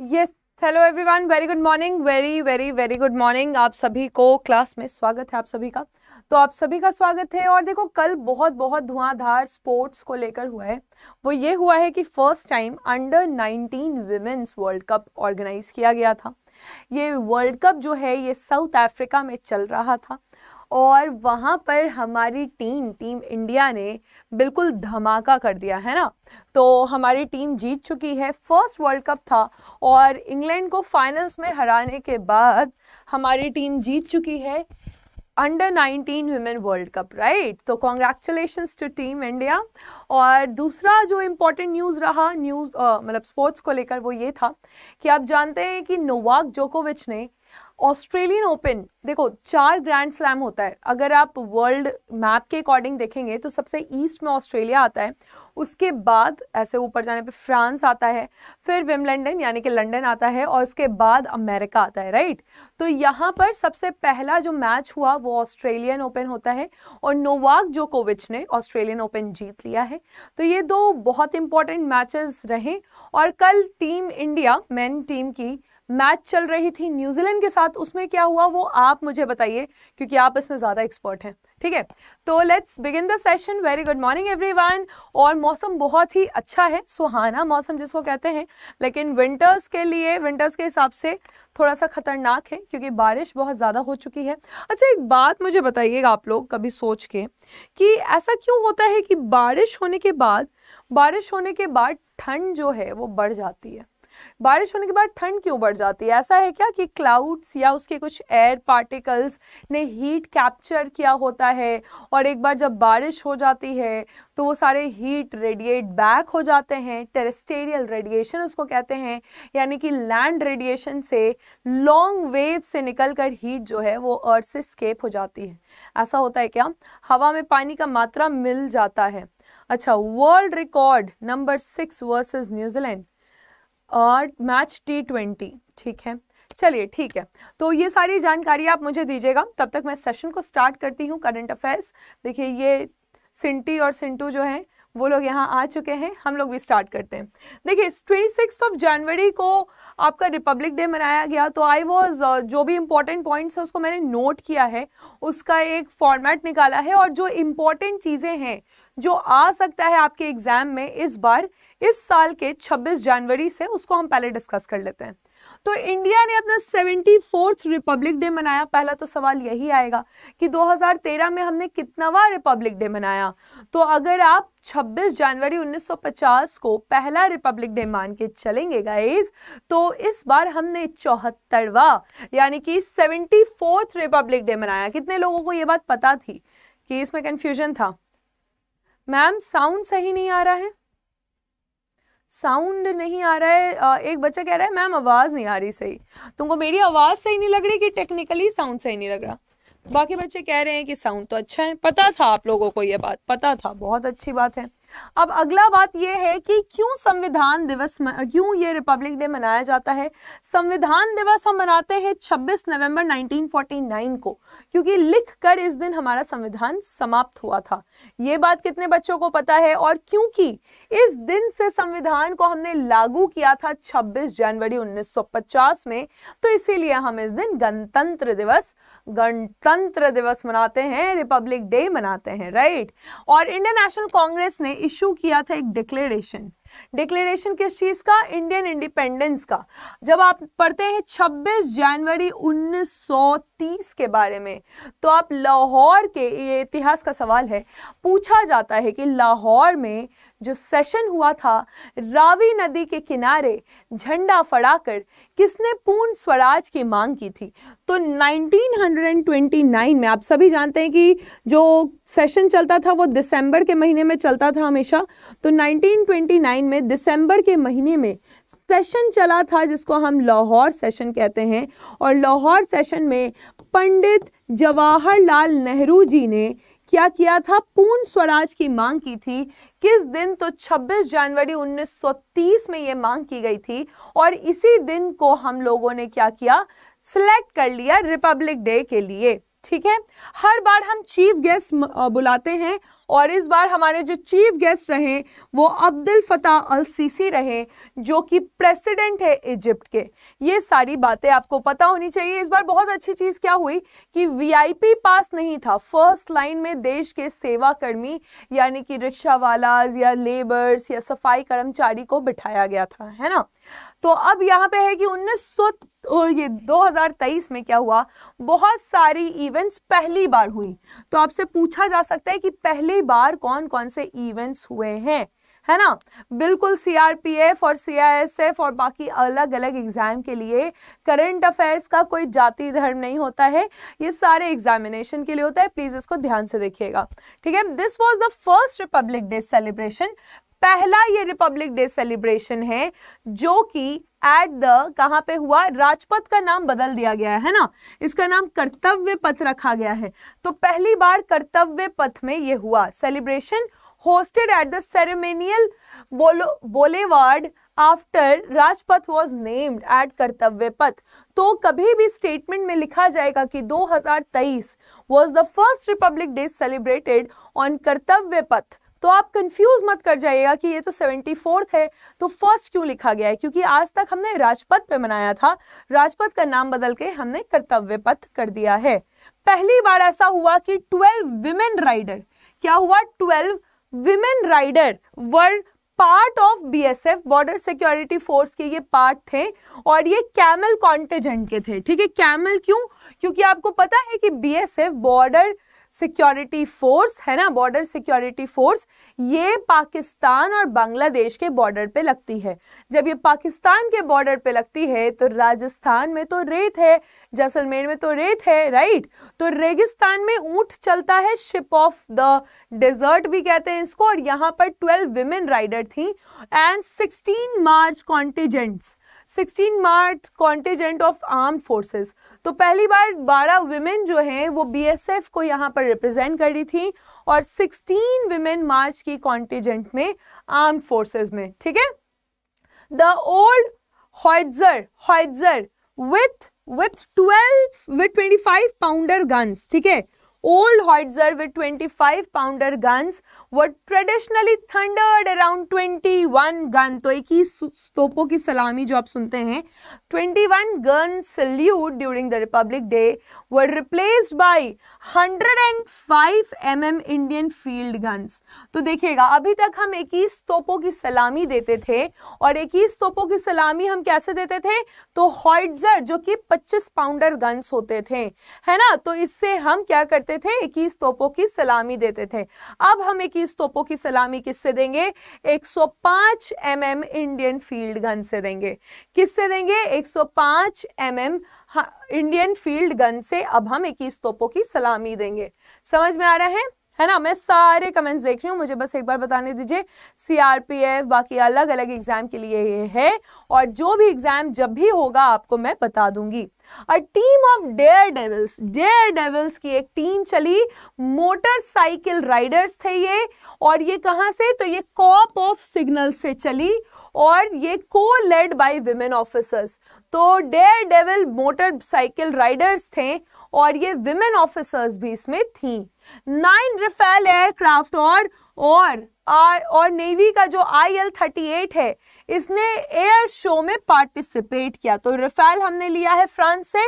Yes hello everyone very good morning very very very good morning आप सभी को class में स्वागत है आप सभी का तो आप सभी का स्वागत है और देखो कल बहुत बहुत धुआंधार स्पोर्ट्स को लेकर हुआ है वो ये हुआ है कि first time under 19 women's world cup organize किया गया था ये वर्ल्ड कप जो है ये साउथ अफ्रीका में चल रहा था और वहाँ पर हमारी टीम टीम इंडिया ने बिल्कुल धमाका कर दिया है ना तो हमारी टीम जीत चुकी है फर्स्ट वर्ल्ड कप था और इंग्लैंड को फाइनल्स में हराने के बाद हमारी टीम जीत चुकी है under 19 women world cup right तो कॉन्ग्रेचुलेशन टू टीम इंडिया और दूसरा जो इम्पोर्टेंट न्यूज़ रहा न्यूज़ मतलब स्पोर्ट्स को लेकर वो ये था कि आप जानते हैं कि नोवाक जोकोविच ने ऑस्ट्रेलियन ओपन देखो चार ग्रैंड स्लैम होता है अगर आप वर्ल्ड मैप के अकॉर्डिंग देखेंगे तो सबसे ईस्ट में ऑस्ट्रेलिया आता है उसके बाद ऐसे ऊपर जाने पे फ्रांस आता है फिर विम लंडन यानी कि लंदन आता है और उसके बाद अमेरिका आता है राइट तो यहाँ पर सबसे पहला जो मैच हुआ वो ऑस्ट्रेलियन ओपन होता है और नोवाक जोकोविच ने ऑस्ट्रेलियन ओपन जीत लिया है तो ये दो बहुत इंपॉर्टेंट मैचेस रहे और कल टीम इंडिया मेन टीम की मैच चल रही थी न्यूजीलैंड के साथ उसमें क्या हुआ वो आप मुझे बताइए क्योंकि आप इसमें ज़्यादा एक्सपर्ट हैं ठीक है तो let's begin the session very good morning everyone और मौसम बहुत ही अच्छा है सुहाना मौसम जिसको कहते हैं लेकिन विंटर्स के लिए विंटर्स के हिसाब से थोड़ा सा ख़तरनाक है क्योंकि बारिश बहुत ज़्यादा हो चुकी है अच्छा एक बात मुझे बताइएगा आप लोग कभी सोच के कि ऐसा क्यों होता है कि बारिश होने के बाद बारिश होने के बाद ठंड जो है वो बढ़ जाती है बारिश होने के बाद ठंड क्यों बढ़ जाती है ऐसा है क्या कि क्लाउड्स या उसके कुछ एयर पार्टिकल्स ने हीट कैप्चर किया होता है और एक बार जब बारिश हो जाती है तो वो सारे हीट रेडिएट बैक हो जाते हैं टेरेस्टेरियल रेडिएशन उसको कहते हैं यानी कि लैंड रेडिएशन से लॉन्ग वेव से निकल कर हीट जो है वो अर्थ से स्केप हो जाती है ऐसा होता है क्या हवा में पानी का मात्रा मिल जाता है अच्छा world record number six versus New Zealand match T twenty ठीक है चलिए ठीक है तो ये सारी जानकारी आप मुझे दीजिएगा तब तक मैं सेशन को स्टार्ट करती हूँ करंट अफेयर्स देखिए ये सिंटी और सिंटू जो है वो लोग यहाँ आ चुके हैं हम लोग भी स्टार्ट करते हैं देखिए ट्वेंटी सिक्स ऑफ जनवरी को आपका रिपब्लिक डे मनाया गया तो आई वाज uh, जो भी इम्पोर्टेंट पॉइंट्स है उसको मैंने नोट किया है उसका एक फॉर्मेट निकाला है और जो इम्पोर्टेंट चीज़ें हैं जो आ सकता है आपके एग्ज़ाम में इस बार इस साल के 26 जनवरी से उसको हम पहले डिस्कस कर लेते हैं तो इंडिया ने अपना सेवेंटी फोर्थ रिपब्लिक डे मनाया पहला तो सवाल यही आएगा कि 2013 में हमने कितनावा रिपब्लिक डे मनाया तो अगर आप 26 जनवरी 1950 को पहला रिपब्लिक डे मान के चलेंगे गाइज तो इस बार हमने चौहत्तरवा यानी कि सेवेंटी फोर्थ रिपब्लिक डे मनाया कितने लोगों को ये बात पता थी कि इसमें कन्फ्यूजन था मैम साउंड सही नहीं आ रहा है साउंड नहीं आ रहा है एक बच्चा कह रहा है मैम आवाज़ नहीं आ रही सही तुमको मेरी आवाज़ सही नहीं लग रही कि टेक्निकली साउंड सही नहीं लग रहा बाकी बच्चे कह रहे हैं कि साउंड तो अच्छा है पता था आप लोगों को ये बात पता था बहुत अच्छी बात है अब अगला बात यह है कि क्यों संविधान दिवस क्यों ये रिपब्लिक डे मनाया जाता है संविधान दिवस हम मनाते हैं 26 नवंबर 1949 को क्योंकि लिख कर इस दिन हमारा संविधान समाप्त हुआ था ये बात कितने बच्चों को पता है और क्योंकि इस दिन से संविधान को हमने लागू किया था 26 जनवरी 1950 में तो इसीलिए हम इस दिन गणतंत्र दिवस गणतंत्र दिवस मनाते हैं रिपब्लिक डे मनाते हैं राइट और इंडियन नेशनल कांग्रेस ने इशू किया था एक डिक्लेरेशन डिक्लेरेशन किस चीज़ का इंडियन इंडिपेंडेंस का जब आप पढ़ते हैं 26 जनवरी 1930 के बारे में तो आप लाहौर के ये इतिहास का सवाल है पूछा जाता है कि लाहौर में जो सेशन हुआ था रावी नदी के किनारे झंडा फड़ाकर किसने पूर्ण स्वराज की मांग की थी तो 1929 में आप सभी जानते हैं कि जो सेशन चलता था वो दिसंबर के महीने में चलता था हमेशा तो 1929 में दिसंबर के महीने में सेशन चला था जिसको हम लाहौर सेशन कहते हैं और लाहौर सेशन में पंडित जवाहरलाल नेहरू जी ने क्या किया था पूर्ण स्वराज की मांग की थी किस दिन तो 26 जनवरी 1930 में ये मांग की गई थी और इसी दिन को हम लोगों ने क्या किया सिलेक्ट कर लिया रिपब्लिक डे के लिए ठीक है हर बार हम चीफ गेस्ट बुलाते हैं और इस बार हमारे जो चीफ गेस्ट रहे वो अब्दुल फताह अल सीसी रहे जो कि प्रेसिडेंट है इजिप्ट के ये सारी बातें आपको पता होनी चाहिए इस बार बहुत अच्छी चीज़ क्या हुई कि वीआईपी पास नहीं था फर्स्ट लाइन में देश के सेवा कर्मी यानी कि रिक्शा वालाज या लेबर्स या सफाई कर्मचारी को बिठाया गया था है ना तो अब यहाँ पे है कि उन्नीस तो ये 2023 में क्या हुआ बहुत सारी इवेंट्स पहली बार हुई तो आपसे पूछा जा सकता है कि पहली बार कौन कौन से इवेंट्स हुए हैं है ना बिल्कुल सीआरपीएफ और सीआईएसएफ और बाकी अलग अलग एग्ज़ाम के लिए करंट अफेयर्स का कोई जाति धर्म नहीं होता है ये सारे एग्जामिनेशन के लिए होता है प्लीज़ इसको ध्यान से देखिएगा ठीक है this was the first republic day celebration पहला ये रिपब्लिक डे सेलिब्रेशन है जो कि एट द कहाँ पे हुआ राजपथ का नाम बदल दिया गया है ना इसका नाम कर्तव्य पथ रखा गया है तो पहली बार कर्तव्य पथ में ये हुआ celebration hosted at the ceremonial boulevard after Rajpath was named at Kartavya Path तो कभी भी स्टेटमेंट में लिखा जाएगा कि 2023 was the first republic day celebrated on Kartavya Path तो आप कंफ्यूज मत कर जाइएगा कि ये तो सेवेंटी फोर्थ है तो फर्स्ट क्यों लिखा गया है क्योंकि आज तक हमने राजपथ पे मनाया था राजपथ का नाम बदल के हमने कर्तव्य पथ कर दिया है पहली बार ऐसा हुआ कि ट्वेल्व विमेन राइडर क्या हुआ twelve women rider world part of BSF border security force के ये पार्ट थे और ये कैमल कॉन्टेजेंट के थे ठीक है कैमल क्यों क्योंकि आपको पता है कि बीएसएफ बॉर्डर सिक्योरिटी फोर्स है ना बॉर्डर सिक्योरिटी फोर्स ये पाकिस्तान और बांग्लादेश के बॉर्डर पे लगती है जब ये पाकिस्तान के बॉर्डर पे लगती है तो राजस्थान में तो रेत है जैसलमेर में तो रेत है राइट तो रेगिस्तान में ऊँट चलता है शिप ऑफ द डेजर्ट भी कहते हैं इसको और यहाँ पर ट्वेल्व विमेन राइडर थी and sixteen march contingents sixteen march contingent of arm forces तो पहली बार बारह वुमेन जो हैं वो बीएसएफ को यहाँ पर रिप्रेजेंट कर रही थी और सिक्सटीन वुमेन मार्च की कॉन्टिजेंट में आर्म फोर्सेज में ठीक है the old howitzer howitzer with with twelve with twenty five pounder guns ठीक है Old howitzer with 25 pounder guns were traditionally thundered around 21 gun. तो इक्कीस topo ki salami jo aap sunte hain 21 gun salute during the Republic Day were replaced by 105 mm Indian field guns. तो देखिएगा अभी तक हम 21 तोपों की सलामी देते थे और 21 topo ki salami hum kaise dete the to howitzer jo ki 25 pounder guns hote the hai na to isse hum kya karte करते थे इक्कीस तोपों की सलामी देते थे अब हम इक्कीस तोपों की सलामी किससे देंगे 105 सौ mm इंडियन फील्ड गन से देंगे किससे देंगे 105 सौ mm इंडियन फील्ड गन से अब हम इक्कीस तोपों की सलामी देंगे समझ में आ रहा है है ना मैं सारे कमेंट्स देख रही हूँ मुझे बस एक बार बताने दीजिए सीआरपीएफ बाकी अलग अलग एग्ज़ाम के लिए ये है और जो भी एग्ज़ाम जब भी होगा आपको मैं बता दूंगी a team of daredevils daredevils की एक टीम चली मोटरसाइकिल राइडर्स थे ये और ये कहाँ से तो ये कॉप ऑफ सिग्नल से चली और ये को लेड बाई विमेन ऑफिसर्स तो डेयर डेविल मोटरसाइकिल राइडर्स थे और ये विमेन ऑफिसर्स भी इसमें थी नाइन रिफेल एयरक्राफ्ट और और और नेवी का जो आई एल थर्टी एट है इसने एयर शो में पार्टिसिपेट किया तो रफेल हमने लिया है फ्रांस से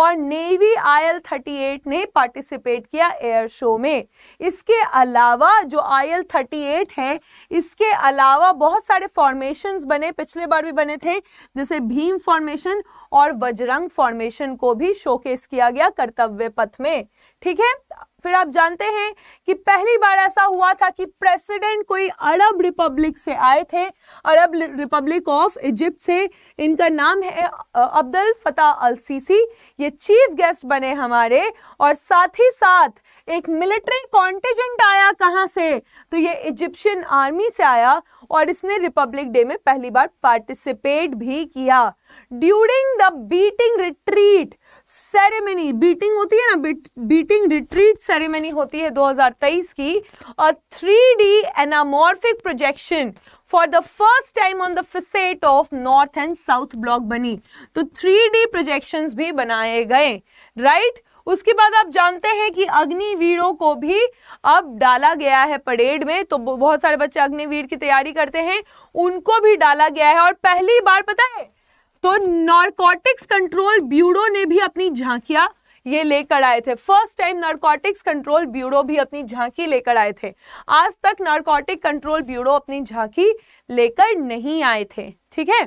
और navy I L thirty eight ने पार्टिसिपेट किया एयर शो में इसके अलावा जो आई एल थर्टी एट है इसके अलावा बहुत सारे फॉर्मेशन बने पिछले बार भी बने थे जैसे भीम फॉर्मेशन और वजरंग फॉर्मेशन को भी शोकेस किया गया कर्तव्य पथ में ठीक है फिर आप जानते हैं कि पहली बार ऐसा हुआ था कि प्रेसिडेंट कोई अरब रिपब्लिक से आए थे अरब रिपब्लिक ऑफ इजिप्ट से इनका नाम है अब्दुल फतेह अल सीसी ये चीफ गेस्ट बने हमारे और साथ ही साथ एक मिलिट्री कॉन्टिजेंट आया कहाँ से तो ये इजिप्शियन आर्मी से आया और इसने रिपब्लिक डे में पहली बार पार्टिसिपेट भी किया during the beating retreat ceremony beating होती है ना बीट, बीटिंग रिट्रीट सेरेमनी होती है 2023 की और three D anamorphic projection for the first time on the facet of north and south block बनी तो थ्री डी प्रोजेक्शन भी बनाए गए राइट उसके बाद आप जानते हैं कि अग्निवीरों को भी अब डाला गया है परेड में तो बहुत सारे बच्चे अग्निवीर की तैयारी करते हैं उनको भी डाला गया है और पहली बार पता है तो नारकोटिक्स कंट्रोल ब्यूरो ने भी अपनी झांकियां ये लेकर आए थे first time narcotics control bureau भी अपनी झांकी लेकर आए थे आज तक नार्कोटिक कंट्रोल ब्यूरो अपनी झांकी लेकर नहीं आए थे ठीक है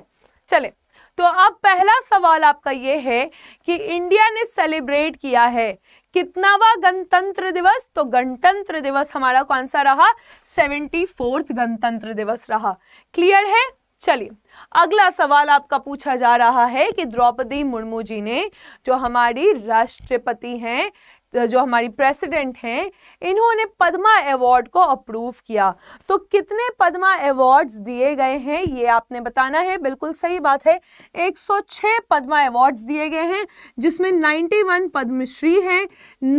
चले तो अब पहला सवाल आपका ये है कि इंडिया ने सेलिब्रेट किया है कितनावा गणतंत्र दिवस तो गणतंत्र दिवस हमारा कौन सा रहा सेवेंटी फोर्थ गणतंत्र दिवस रहा क्लियर है चलिए अगला सवाल आपका पूछा जा रहा है कि द्रौपदी मुर्मू जी ने जो हमारी राष्ट्रपति हैं जो हमारी प्रेसिडेंट हैं इन्होंने पद्मा अवार्ड को अप्रूव किया तो कितने पद्मा अवार्ड्स दिए गए हैं ये आपने बताना है बिल्कुल सही बात है 106 पद्मा अवार्ड्स दिए गए हैं जिसमें 91 पद्मश्री हैं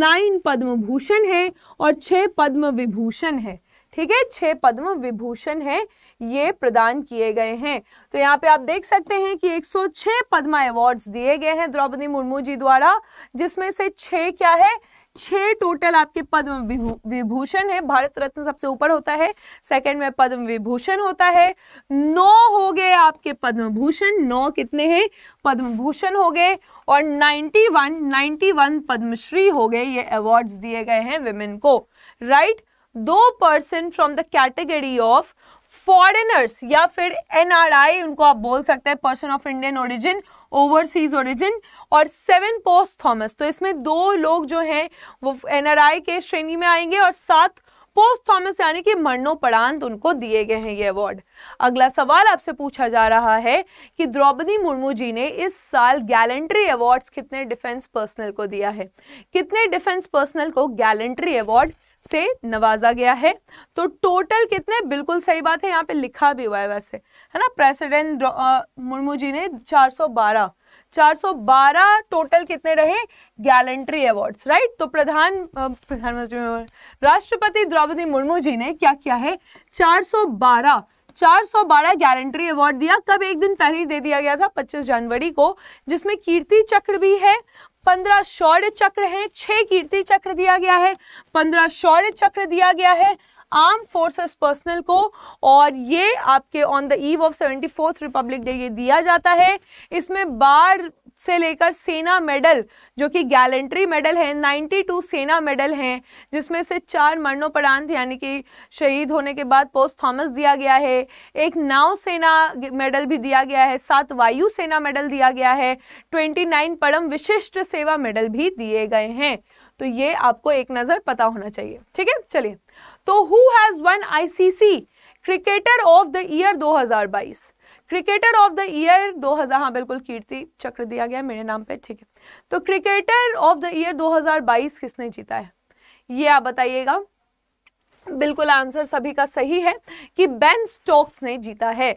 9 पद्म भूषण हैं और 6 पद्म विभूषण हैं ठीक है छह पद्म विभूषण है ये प्रदान किए गए हैं तो यहाँ पे आप देख सकते हैं कि 106 पद्म अवार्ड्स दिए गए हैं द्रौपदी मुर्मू जी द्वारा जिसमें से छह क्या है छह टोटल आपके पद्म विभूषण है भारत रत्न सबसे ऊपर होता है सेकंड में पद्म विभूषण होता है नौ हो गए आपके पद्म भूषण नौ कितने हैं पद्म भूषण हो गए और 91 91 पद्मश्री हो गए ये अवार्ड्स दिए गए हैं विमेन को राइट दो person from the category of foreigners या फिर एनआरआई उनको आप बोल सकते हैं person of Indian origin overseas origin और सेवन पोस्ट थॉमस तो इसमें दो लोग जो हैं वो एनआरआई के श्रेणी में आएंगे और सात पोस्ट थॉमस यानी कि मरणोपरांत उनको दिए गए हैं ये अवार्ड अगला सवाल आपसे पूछा जा रहा है कि द्रौपदी मुर्मू जी ने इस साल गैलेंट्री अवार्ड्स कितने डिफेंस पर्सनल को दिया है कितने डिफेंस पर्सनल को गैलेंट्री अवार्ड से नवाजा गया है तो टोटल कितने बिल्कुल सही बात है यहाँ पे लिखा भी हुआ है वैसे है ना प्रेसिडेंट मुर्मू जी ने 412 412 टोटल कितने रहे गैलेंट्री अवार्ड्स राइट तो प्रधान प्रधानमंत्री राष्ट्रपति द्रौपदी मुर्मू जी ने क्या किया है 412 412 गैलेंट्री अवार्ड दिया कब एक दिन पहले ही दे दिया गया था 25 जनवरी को जिसमें कीर्ति चक्र भी है पंद्रह शौर्य चक्र हैं छह कीर्ति चक्र दिया गया है पंद्रह शौर्य चक्र दिया गया है आर्म फोर्सेस पर्सनल को और ये आपके on the eve of seventy fourth republic day ये दिया जाता है इसमें बार से लेकर सेना मेडल जो कि गैलेंट्री मेडल है 92 सेना मेडल हैं जिसमें से चार मरणोपरांत यानी कि शहीद होने के बाद पोस्ट थॉमस दिया गया है एक नाव सेना मेडल भी दिया गया है सात वायु सेना मेडल दिया गया है 29 परम विशिष्ट सेवा मेडल भी दिए गए हैं तो ये आपको एक नज़र पता होना चाहिए ठीक है चलिए तो who has won I cricketer of the year दो क्रिकेटर ऑफ द ईयर 2000 हाँ बिल्कुल कीर्ति चक्र दिया गया मेरे नाम पे ठीक है तो क्रिकेटर ऑफ द ईयर 2022 किसने जीता है ये आप बताइएगा बिल्कुल आंसर सभी का सही है कि बेन स्टोक्स ने जीता है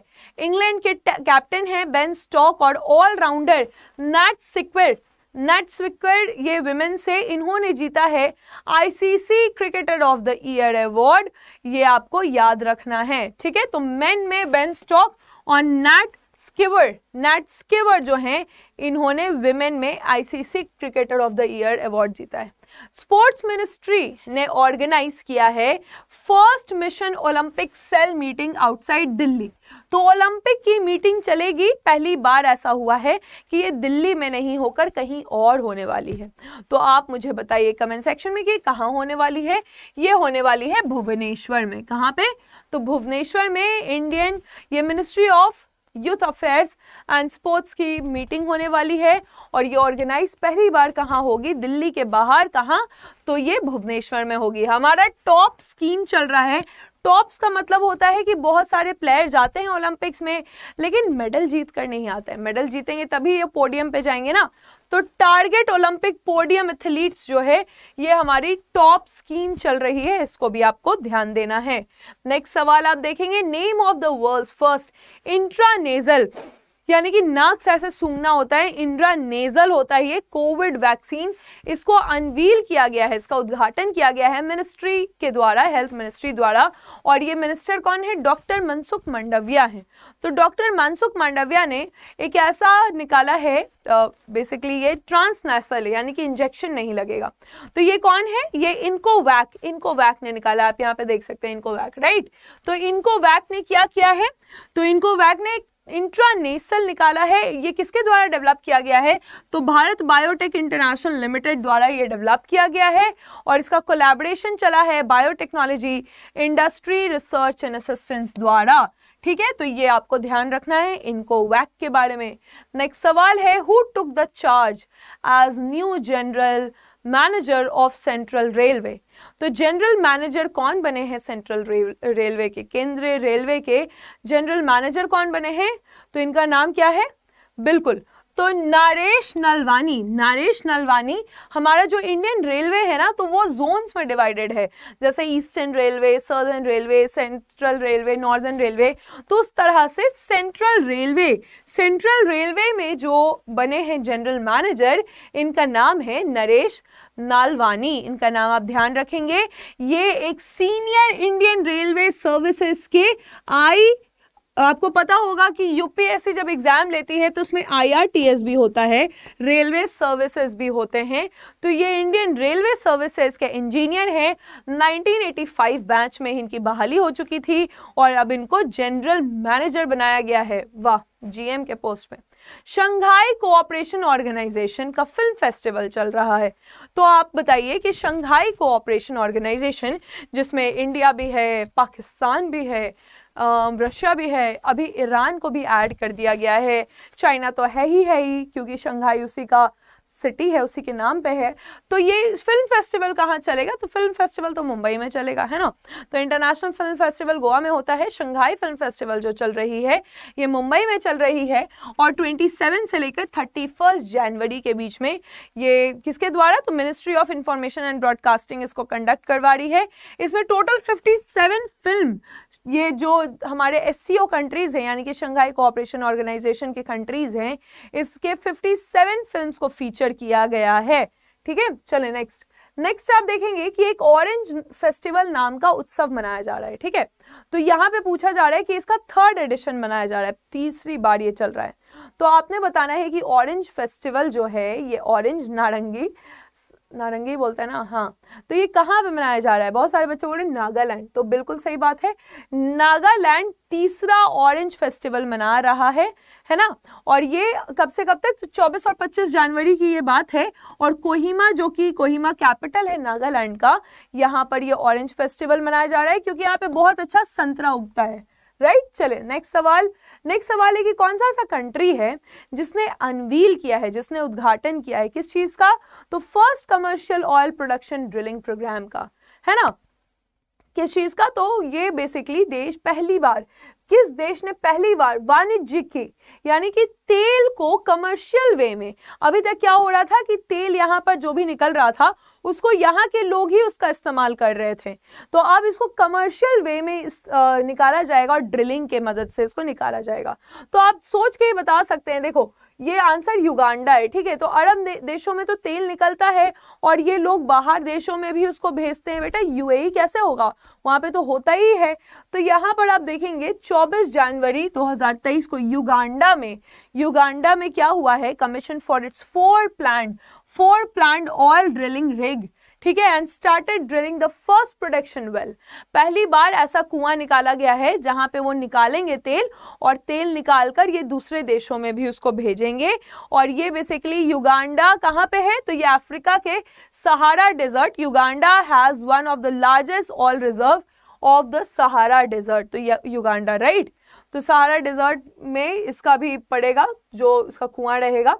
इंग्लैंड के कैप्टन है बेन स्टोक और all rounder Nat Sciver Nat Sciver ये विमेन से इन्होंने जीता है ICC cricketer of the year award ये आपको याद रखना है ठीक है तो मेन में बेन स्टॉक और नैट स्किवर नैट स्किवर जो हैं इन्होंने विमेन में ICC cricketer of the year award जीता है स्पोर्ट्स मिनिस्ट्री ने ऑर्गेनाइज किया है first mission Olympic cell meeting outside Delhi तो ओलंपिक की मीटिंग चलेगी पहली बार ऐसा हुआ है कि ये दिल्ली में नहीं होकर कहीं और होने वाली है तो आप मुझे बताइए कमेंट सेक्शन में कि कहाँ होने वाली है ये होने वाली है भुवनेश्वर में कहाँ पे तो भुवनेश्वर में इंडियन ये ministry of youth affairs and sports की मीटिंग होने वाली है और ये ऑर्गेनाइज पहली बार कहाँ होगी दिल्ली के बाहर कहाँ तो ये भुवनेश्वर में होगी हमारा टॉप स्कीम चल रहा है टॉप्स का मतलब होता है कि बहुत सारे प्लेयर जाते हैं ओलंपिक्स में लेकिन मेडल जीत कर नहीं आते हैं मेडल जीतेंगे तभी ये पोडियम पे जाएंगे ना तो टारगेट ओलंपिक पोडियम एथलीट्स जो है ये हमारी टॉप स्कीम चल रही है इसको भी आपको ध्यान देना है नेक्स्ट सवाल आप देखेंगे name of the world first intranasal यानी कि नाक से ऐसे सूंघना होता है इंड्रा नेजल होता है ये कोविड वैक्सीन इसको अनवील किया गया है इसका उद्घाटन किया गया है मिनिस्ट्री के द्वारा हेल्थ मिनिस्ट्री द्वारा और ये मिनिस्टर कौन है डॉक्टर मनसुख मांडविया हैं तो डॉक्टर मनसुख मांडविया ने एक ऐसा निकाला है बेसिकली ये ट्रांसनेशनल है यानी कि इंजेक्शन नहीं लगेगा तो ये कौन है ये इनको वैक इनको वैक ने निकाला आप यहाँ पे देख सकते हैं इनको वैक राइट तो इनको वैक ने क्या किया है तो इनको वैक ने एक इंट्रानेसल निकाला है ये किसके द्वारा डेवलप किया गया है तो भारत बायोटेक इंटरनेशनल लिमिटेड द्वारा ये डेवलप किया गया है और इसका कोलैबोरेशन चला है biotechnology industry research and assistance द्वारा ठीक है तो ये आपको ध्यान रखना है इनको वैक के बारे में नेक्स्ट सवाल है who took the charge as new general manager of central railway तो जनरल मैनेजर कौन बने हैं सेंट्रल रेलवे के केंद्रीय रेलवे के जनरल मैनेजर कौन बने हैं तो इनका नाम क्या है बिल्कुल तो नरेश नलवानी नरेश नलवानी हमारा जो इंडियन रेलवे है ना तो वो जोन्स में डिवाइडेड है जैसे eastern railway southern railway central railway northern railway तो उस तरह से सेंट्रल रेलवे सेंट्रल रेलवे में जो बने हैं जनरल मैनेजर इनका नाम है नरेश नालवानी इनका नाम आप ध्यान रखेंगे ये एक सीनियर इंडियन रेलवे सर्विसेज के आई आपको पता होगा कि यूपीएससी जब एग्ज़ाम लेती है तो उसमें आईआरटीएस भी होता है रेलवे सर्विसेज भी होते हैं तो ये इंडियन रेलवे सर्विसेज के इंजीनियर हैं 1985 बैच में इनकी बहाली हो चुकी थी और अब इनको जनरल मैनेजर बनाया गया है वाह जीएम के पोस्ट में शंघाई कोऑपरेशन ऑर्गेनाइजेशन का फिल्म फेस्टिवल चल रहा है तो आप बताइए कि शंघाई कोऑपरेशन ऑर्गेनाइजेशन जिसमें इंडिया भी है पाकिस्तान भी है रशिया भी है अभी ईरान को भी ऐड कर दिया गया है चाइना तो है ही है ही क्योंकि शंघाई उसी का सिटी है उसी के नाम पे है तो ये फिल्म फेस्टिवल कहाँ चलेगा तो फिल्म फेस्टिवल तो मुंबई में चलेगा है ना तो इंटरनेशनल फिल्म फेस्टिवल गोवा में होता है शंघाई फिल्म फेस्टिवल जो चल रही है ये मुंबई में चल रही है और ट्वेंटी से लेकर थर्टी जनवरी के बीच में ये किसके द्वारा तो ministry of information and broadcasting इसको कंडक्ट करवा रही है इसमें टोटल सेवन फिल्म ये जो हमारे एस कंट्रीज़ हैं यानी कि शंघाई कोऑपरेशन ऑर्गेनाइजेशन के कंट्रीज़ हैं इसके सेवन फिल्म को फीचर कवर किया गया है ठीक है चले नेक्स्ट नेक्स्ट आप देखेंगे कि एक ऑरेंज फेस्टिवल नाम का उत्सव मनाया जा रहा है ठीक है तो यहाँ पे पूछा जा रहा है कि इसका थर्ड एडिशन मनाया जा रहा है तीसरी बार ये चल रहा है तो आपने बताना है कि ऑरेंज फेस्टिवल जो है ये ऑरेंज नारंगी नारंगी बोलते हैं ना हाँ तो ये कहाँ पे मनाया जा रहा है बहुत सारे बच्चे बोल रहे हैं नागालैंड तो बिल्कुल सही बात है नागालैंड तीसरा ऑरेंज फेस्टिवल मना रहा है है ना और ये कब से कब तक तो चौबीस और पच्चीस जनवरी की ये बात है और कोहिमा जो कि कोहिमा कैपिटल है नागालैंड का यहाँ पर ये ऑरेंज फेस्टिवल मनाया जा रहा है क्योंकि यहाँ पे बहुत अच्छा संतरा उगता है राइट चले नेक्स्ट सवाल नेक्स्ट सवाल है कि कौन सा ऐसा कंट्री है जिसने अनवील किया है जिसने उद्घाटन किया है किस चीज़ का तो first commercial oil production drilling programme का है ना किस चीज़ का तो ये बेसिकली देश पहली बार किस देश ने पहली बार वाणिज्यिक यानी कि तेल को कमर्शियल वे में अभी तक क्या हो रहा था कि तेल यहाँ पर जो भी निकल रहा था उसको यहाँ के लोग ही उसका इस्तेमाल कर रहे थे तो अब इसको कमर्शियल वे में इस, आ, निकाला जाएगा और ड्रिलिंग के मदद से इसको निकाला जाएगा तो आप सोच के बता सकते हैं देखो ये आंसर युगांडा है ठीक है तो अरब दे, देशों में तो तेल निकलता है और ये लोग बाहर देशों में भी उसको भेजते हैं बेटा यूएई e कैसे होगा वहाँ पे तो होता ही है तो यहाँ पर आप देखेंगे 24 जनवरी 2023 को युगांडा में युगांडा में क्या हुआ है commission for its four plan four plant oil drilling rig ठीक है and started drilling the first production well पहली बार ऐसा कुआं निकाला गया है जहां पे वो निकालेंगे तेल और तेल निकालकर ये दूसरे देशों में भी उसको भेजेंगे और ये बेसिकली युगांडा कहाँ पे है तो ये अफ्रीका के Sahara desert Uganda has one of the largest oil reserve of the Sahara desert तो युगांडा राइट right? तो सहारा डेजर्ट में इसका भी पड़ेगा जो इसका कुआं रहेगा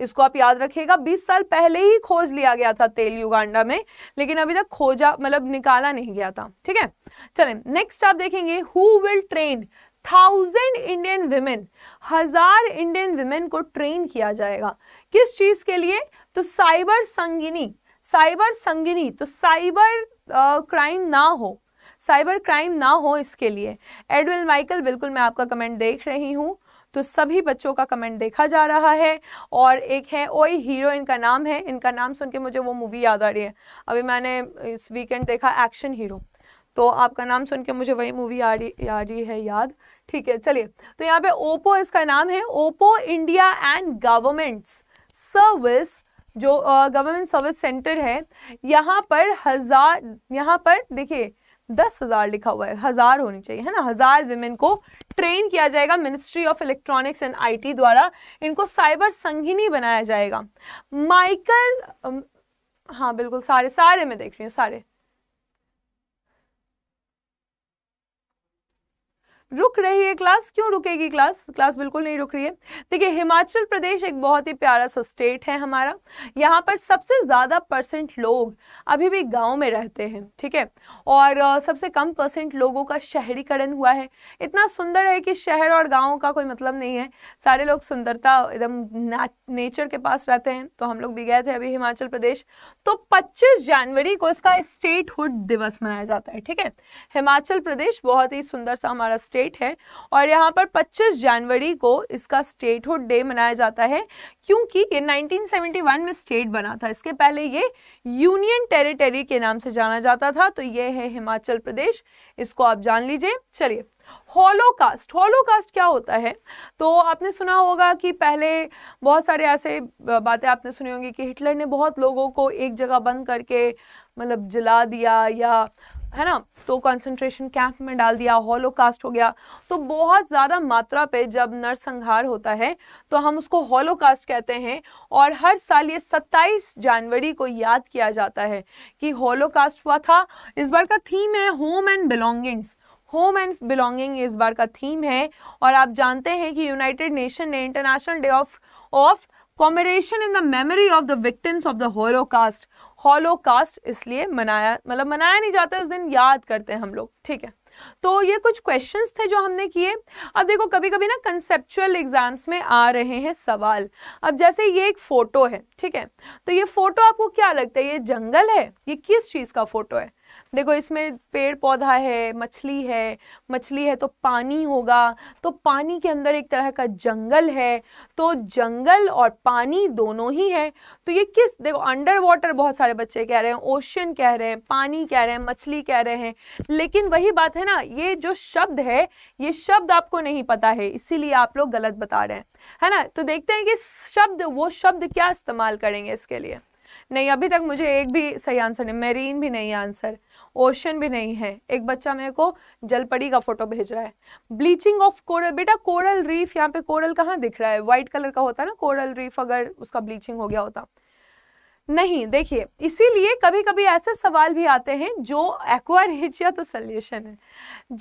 इसको आप याद रखिएगा 20 साल पहले ही खोज लिया गया था तेल युगांडा में लेकिन अभी तक खोजा मतलब निकाला नहीं गया था ठीक है चलें नेक्स्ट आप देखेंगे who will train thousand Indian women हजार इंडियन वीमेन को ट्रेन किया जाएगा किस चीज़ के लिए तो साइबर संगिनी साइबर संगिनी तो साइबर क्राइम ना हो साइबर क्राइम ना हो इसके लिए एडविल माइकल बिल्कुल मैं आपका कमेंट देख रही हूँ तो सभी बच्चों का कमेंट देखा जा रहा है और एक है ओई हीरो इनका नाम है इनका नाम सुन के मुझे वो मूवी याद आ रही है अभी मैंने इस वीकेंड देखा एक्शन हीरो तो आपका नाम सुन के मुझे वही मूवी आ रही आ रही है याद ठीक है चलिए तो यहाँ पे ओप्पो इसका नाम है Oppo India and governments service जो गवर्नमेंट सर्विस सेंटर है यहाँ पर हज़ार यहाँ पर देखिए दस हज़ार लिखा हुआ है हज़ार होनी चाहिए है ना हज़ार विमेन को ट्रेन किया जाएगा ministry of electronics and IT द्वारा इनको साइबर संगिनी बनाया जाएगा माइकल um, हाँ बिल्कुल सारे सारे मैं देख रही हूँ सारे रुक रही है क्लास क्यों रुकेगी क्लास क्लास बिल्कुल नहीं रुक रही है देखिए हिमाचल प्रदेश एक बहुत ही प्यारा सा स्टेट है हमारा यहाँ पर सबसे ज़्यादा परसेंट लोग अभी भी गांव में रहते हैं ठीक है और सबसे कम परसेंट लोगों का शहरीकरण हुआ है इतना सुंदर है कि शहर और गाँव का कोई मतलब नहीं है सारे लोग सुंदरता एकदम नेचर के पास रहते हैं तो हम लोग भी गए थे अभी हिमाचल प्रदेश तो पच्चीस जनवरी को इसका स्टेटहुड दिवस मनाया जाता है ठीक है हिमाचल प्रदेश बहुत ही सुंदर सा हमारा स्टेट स्टेट है और यहाँ पर 25 जनवरी को इसका स्टेटहुड डे मनाया जाता है क्योंकि ये 1971 में स्टेट बना था इसके पहले ये यूनियन टेरिटरी के नाम से जाना जाता था तो ये है हिमाचल प्रदेश इसको आप जान लीजिए चलिए होलोकास्ट होलोकास्ट क्या होता है तो आपने सुना होगा कि पहले बहुत सारे ऐसे बातें आपने सुनी होंगी कि हिटलर ने बहुत लोगों को एक जगह बंद करके मतलब जला दिया या है ना तो कंसंट्रेशन कैंप में डाल दिया हॉलोकास्ट हो गया तो बहुत ज़्यादा मात्रा पे जब नरसंहार होता है तो हम उसको हॉलोकास्ट कहते हैं और हर साल ये 27 जनवरी को याद किया जाता है कि हॉलोकास्ट हुआ था इस बार का थीम है home and belongings home and belonging इस बार का थीम है और आप जानते हैं कि यूनाइटेड नेशन ने international day of of commemoration in the memory of the victims of the Holocaust Holocaust इसलिए मनाया मतलब मनाया नहीं जाता उस दिन याद करते हैं हम लोग ठीक है तो ये कुछ क्वेश्चंस थे जो हमने किए अब देखो कभी कभी ना कंसेप्चुअल एग्जाम्स में आ रहे हैं सवाल अब जैसे ये एक फ़ोटो है ठीक है तो ये फ़ोटो आपको क्या लगता है ये जंगल है ये किस चीज़ का फ़ोटो है देखो इसमें पेड़ पौधा है मछली है मछली है तो पानी होगा तो पानी के अंदर एक तरह का जंगल है तो जंगल और पानी दोनों ही है तो ये किस देखो अंडर वाटर बहुत सारे बच्चे कह रहे हैं ओशन कह रहे हैं पानी कह रहे हैं मछली कह रहे हैं लेकिन वही बात है ना ये जो शब्द है ये शब्द आपको नहीं पता है इसीलिए आप लोग गलत बता रहे हैं है ना तो देखते हैं कि शब्द वो शब्द क्या इस्तेमाल करेंगे इसके लिए नहीं अभी तक मुझे एक भी सही आंसर नहीं मेरीन भी नहीं आंसर ओशन भी नहीं है एक बच्चा मेरे को जलपड़ी का फोटो भेज रहा है ब्लीचिंग ऑफ कोरल बेटा कोरल रीफ यहाँ पे कोरल कहाँ दिख रहा है व्हाइट कलर का होता है ना कोरल रीफ अगर उसका ब्लीचिंग हो गया होता नहीं देखिए इसीलिए कभी कभी ऐसे सवाल भी आते हैं जो एक्वारिचिया तो सल्यूशन है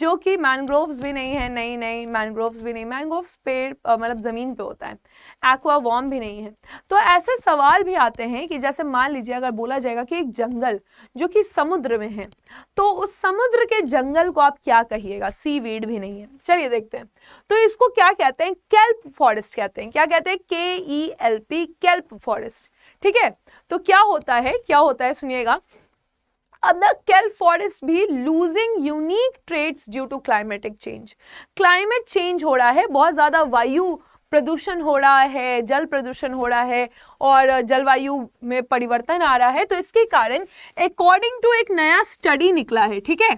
जो कि मैनग्रोव्स भी नहीं है नई नई मैनग्रोव्स भी नहीं मैनग्रोव्स पेड़ मतलब ज़मीन पे होता है एक्वा वॉम भी नहीं है तो ऐसे सवाल भी आते हैं कि जैसे मान लीजिए अगर बोला जाएगा कि एक जंगल जो कि समुद्र में है तो उस समुद्र के जंगल को आप क्या कहिएगा सी वीड भी नहीं है चलिए देखते हैं तो इसको क्या कहते हैं कैल्प फॉरेस्ट कहते हैं क्या कहते हैं K E L P kelp forest ठीक है तो क्या होता है क्या होता है सुनिएगा अब द केल फॉरेस्ट भी losing unique traits due to climatic change climate change हो रहा है बहुत ज़्यादा वायु प्रदूषण हो रहा है जल प्रदूषण हो रहा है और जलवायु में परिवर्तन आ रहा है तो इसके कारण अकॉर्डिंग टू एक नया स्टडी निकला है ठीक है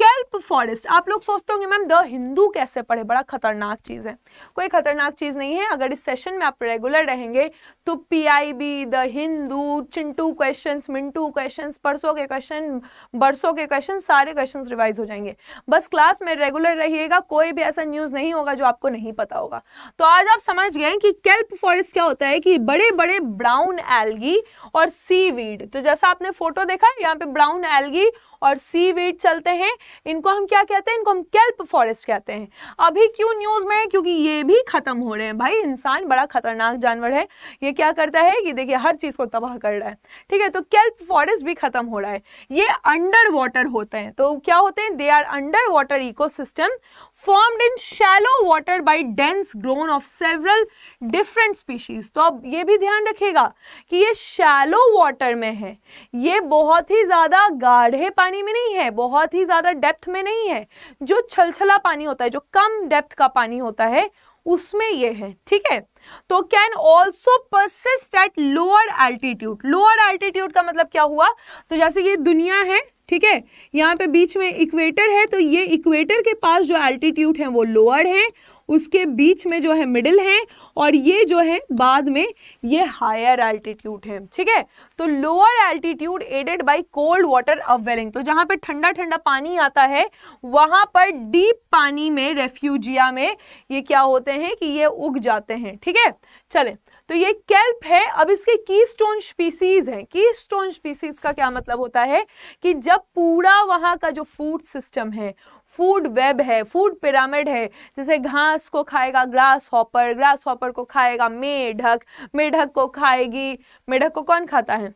केल्प फॉरेस्ट आप लोग सोचते होंगे मैम द हिंदू कैसे पढ़े बड़ा खतरनाक चीज़ है कोई खतरनाक चीज़ नहीं है अगर इस सेशन में आप रेगुलर रहेंगे तो पीआईबी द हिंदू चिंटू क्वेश्चन मिंटू क्वेश्चन परसों के क्वेश्चन बरसों के क्वेश्चन सारे क्वेश्चन रिवाइज हो जाएंगे बस क्लास में रेगुलर रहिएगा कोई भी ऐसा न्यूज़ नहीं होगा जो आपको नहीं पता होगा तो आज आप समझ गए कि केल्प फॉरेस्ट क्या होता है कि बड़े बड़े ब्राउन एल्गी और सी वीड तो जैसा आपने फोटो देखा यहाँ पे ब्राउन एलगी और सी वीट चलते हैं इनको हम क्या कहते हैं इनको हम कैल्प फॉरेस्ट कहते हैं अभी क्यों न्यूज़ में है क्योंकि ये भी ख़त्म हो रहे हैं भाई इंसान बड़ा ख़तरनाक जानवर है ये क्या करता है कि देखिए हर चीज़ को तबाह कर रहा है ठीक है तो कैल्प फॉरेस्ट भी ख़त्म हो रहा है ये अंडर वाटर होते हैं तो क्या होते हैं they are underwater ecosystem formed in shallow water by dense growth of several different species तो अब ये भी ध्यान रखेगा कि ये शैलो वाटर में है ये बहुत ही ज़्यादा गाढ़े पानी पानी में नहीं है बहुत ही ज़्यादा डेप्थ में नहीं है जो छलछला पानी होता है जो कम डेप्थ का पानी होता है उसमें ये है ठीक है तो can also persist at lower altitude lower altitude का मतलब क्या हुआ तो जैसे ये दुनिया है ठीक है यहाँ पे बीच में इक्वेटर है तो ये इक्वेटर के पास जो एल्टीट्यूड है वो लोअर है उसके बीच में जो है मिडिल है और ये जो है बाद में ये हायर एल्टीट्यूड है ठीक है तो lower altitude aided by cold water upwelling तो जहां पे ठंडा ठंडा पानी आता है वहां पर डीप पानी में रेफ्यूजिया में ये क्या होते हैं कि ये उग जाते हैं ठीक है चले तो ये कैल्प है अब इसके की स्टोन स्पीसीज हैं की स्टोन स्पीसीज का क्या मतलब होता है कि जब पूरा वहाँ का जो फूड सिस्टम है फूड वेब है फूड पिरामिड है जैसे घास को खाएगा ग्रास हॉपर ग्रास हॉपर को खाएगा मेढक मेढक को खाएगी मेढक को कौन खाता है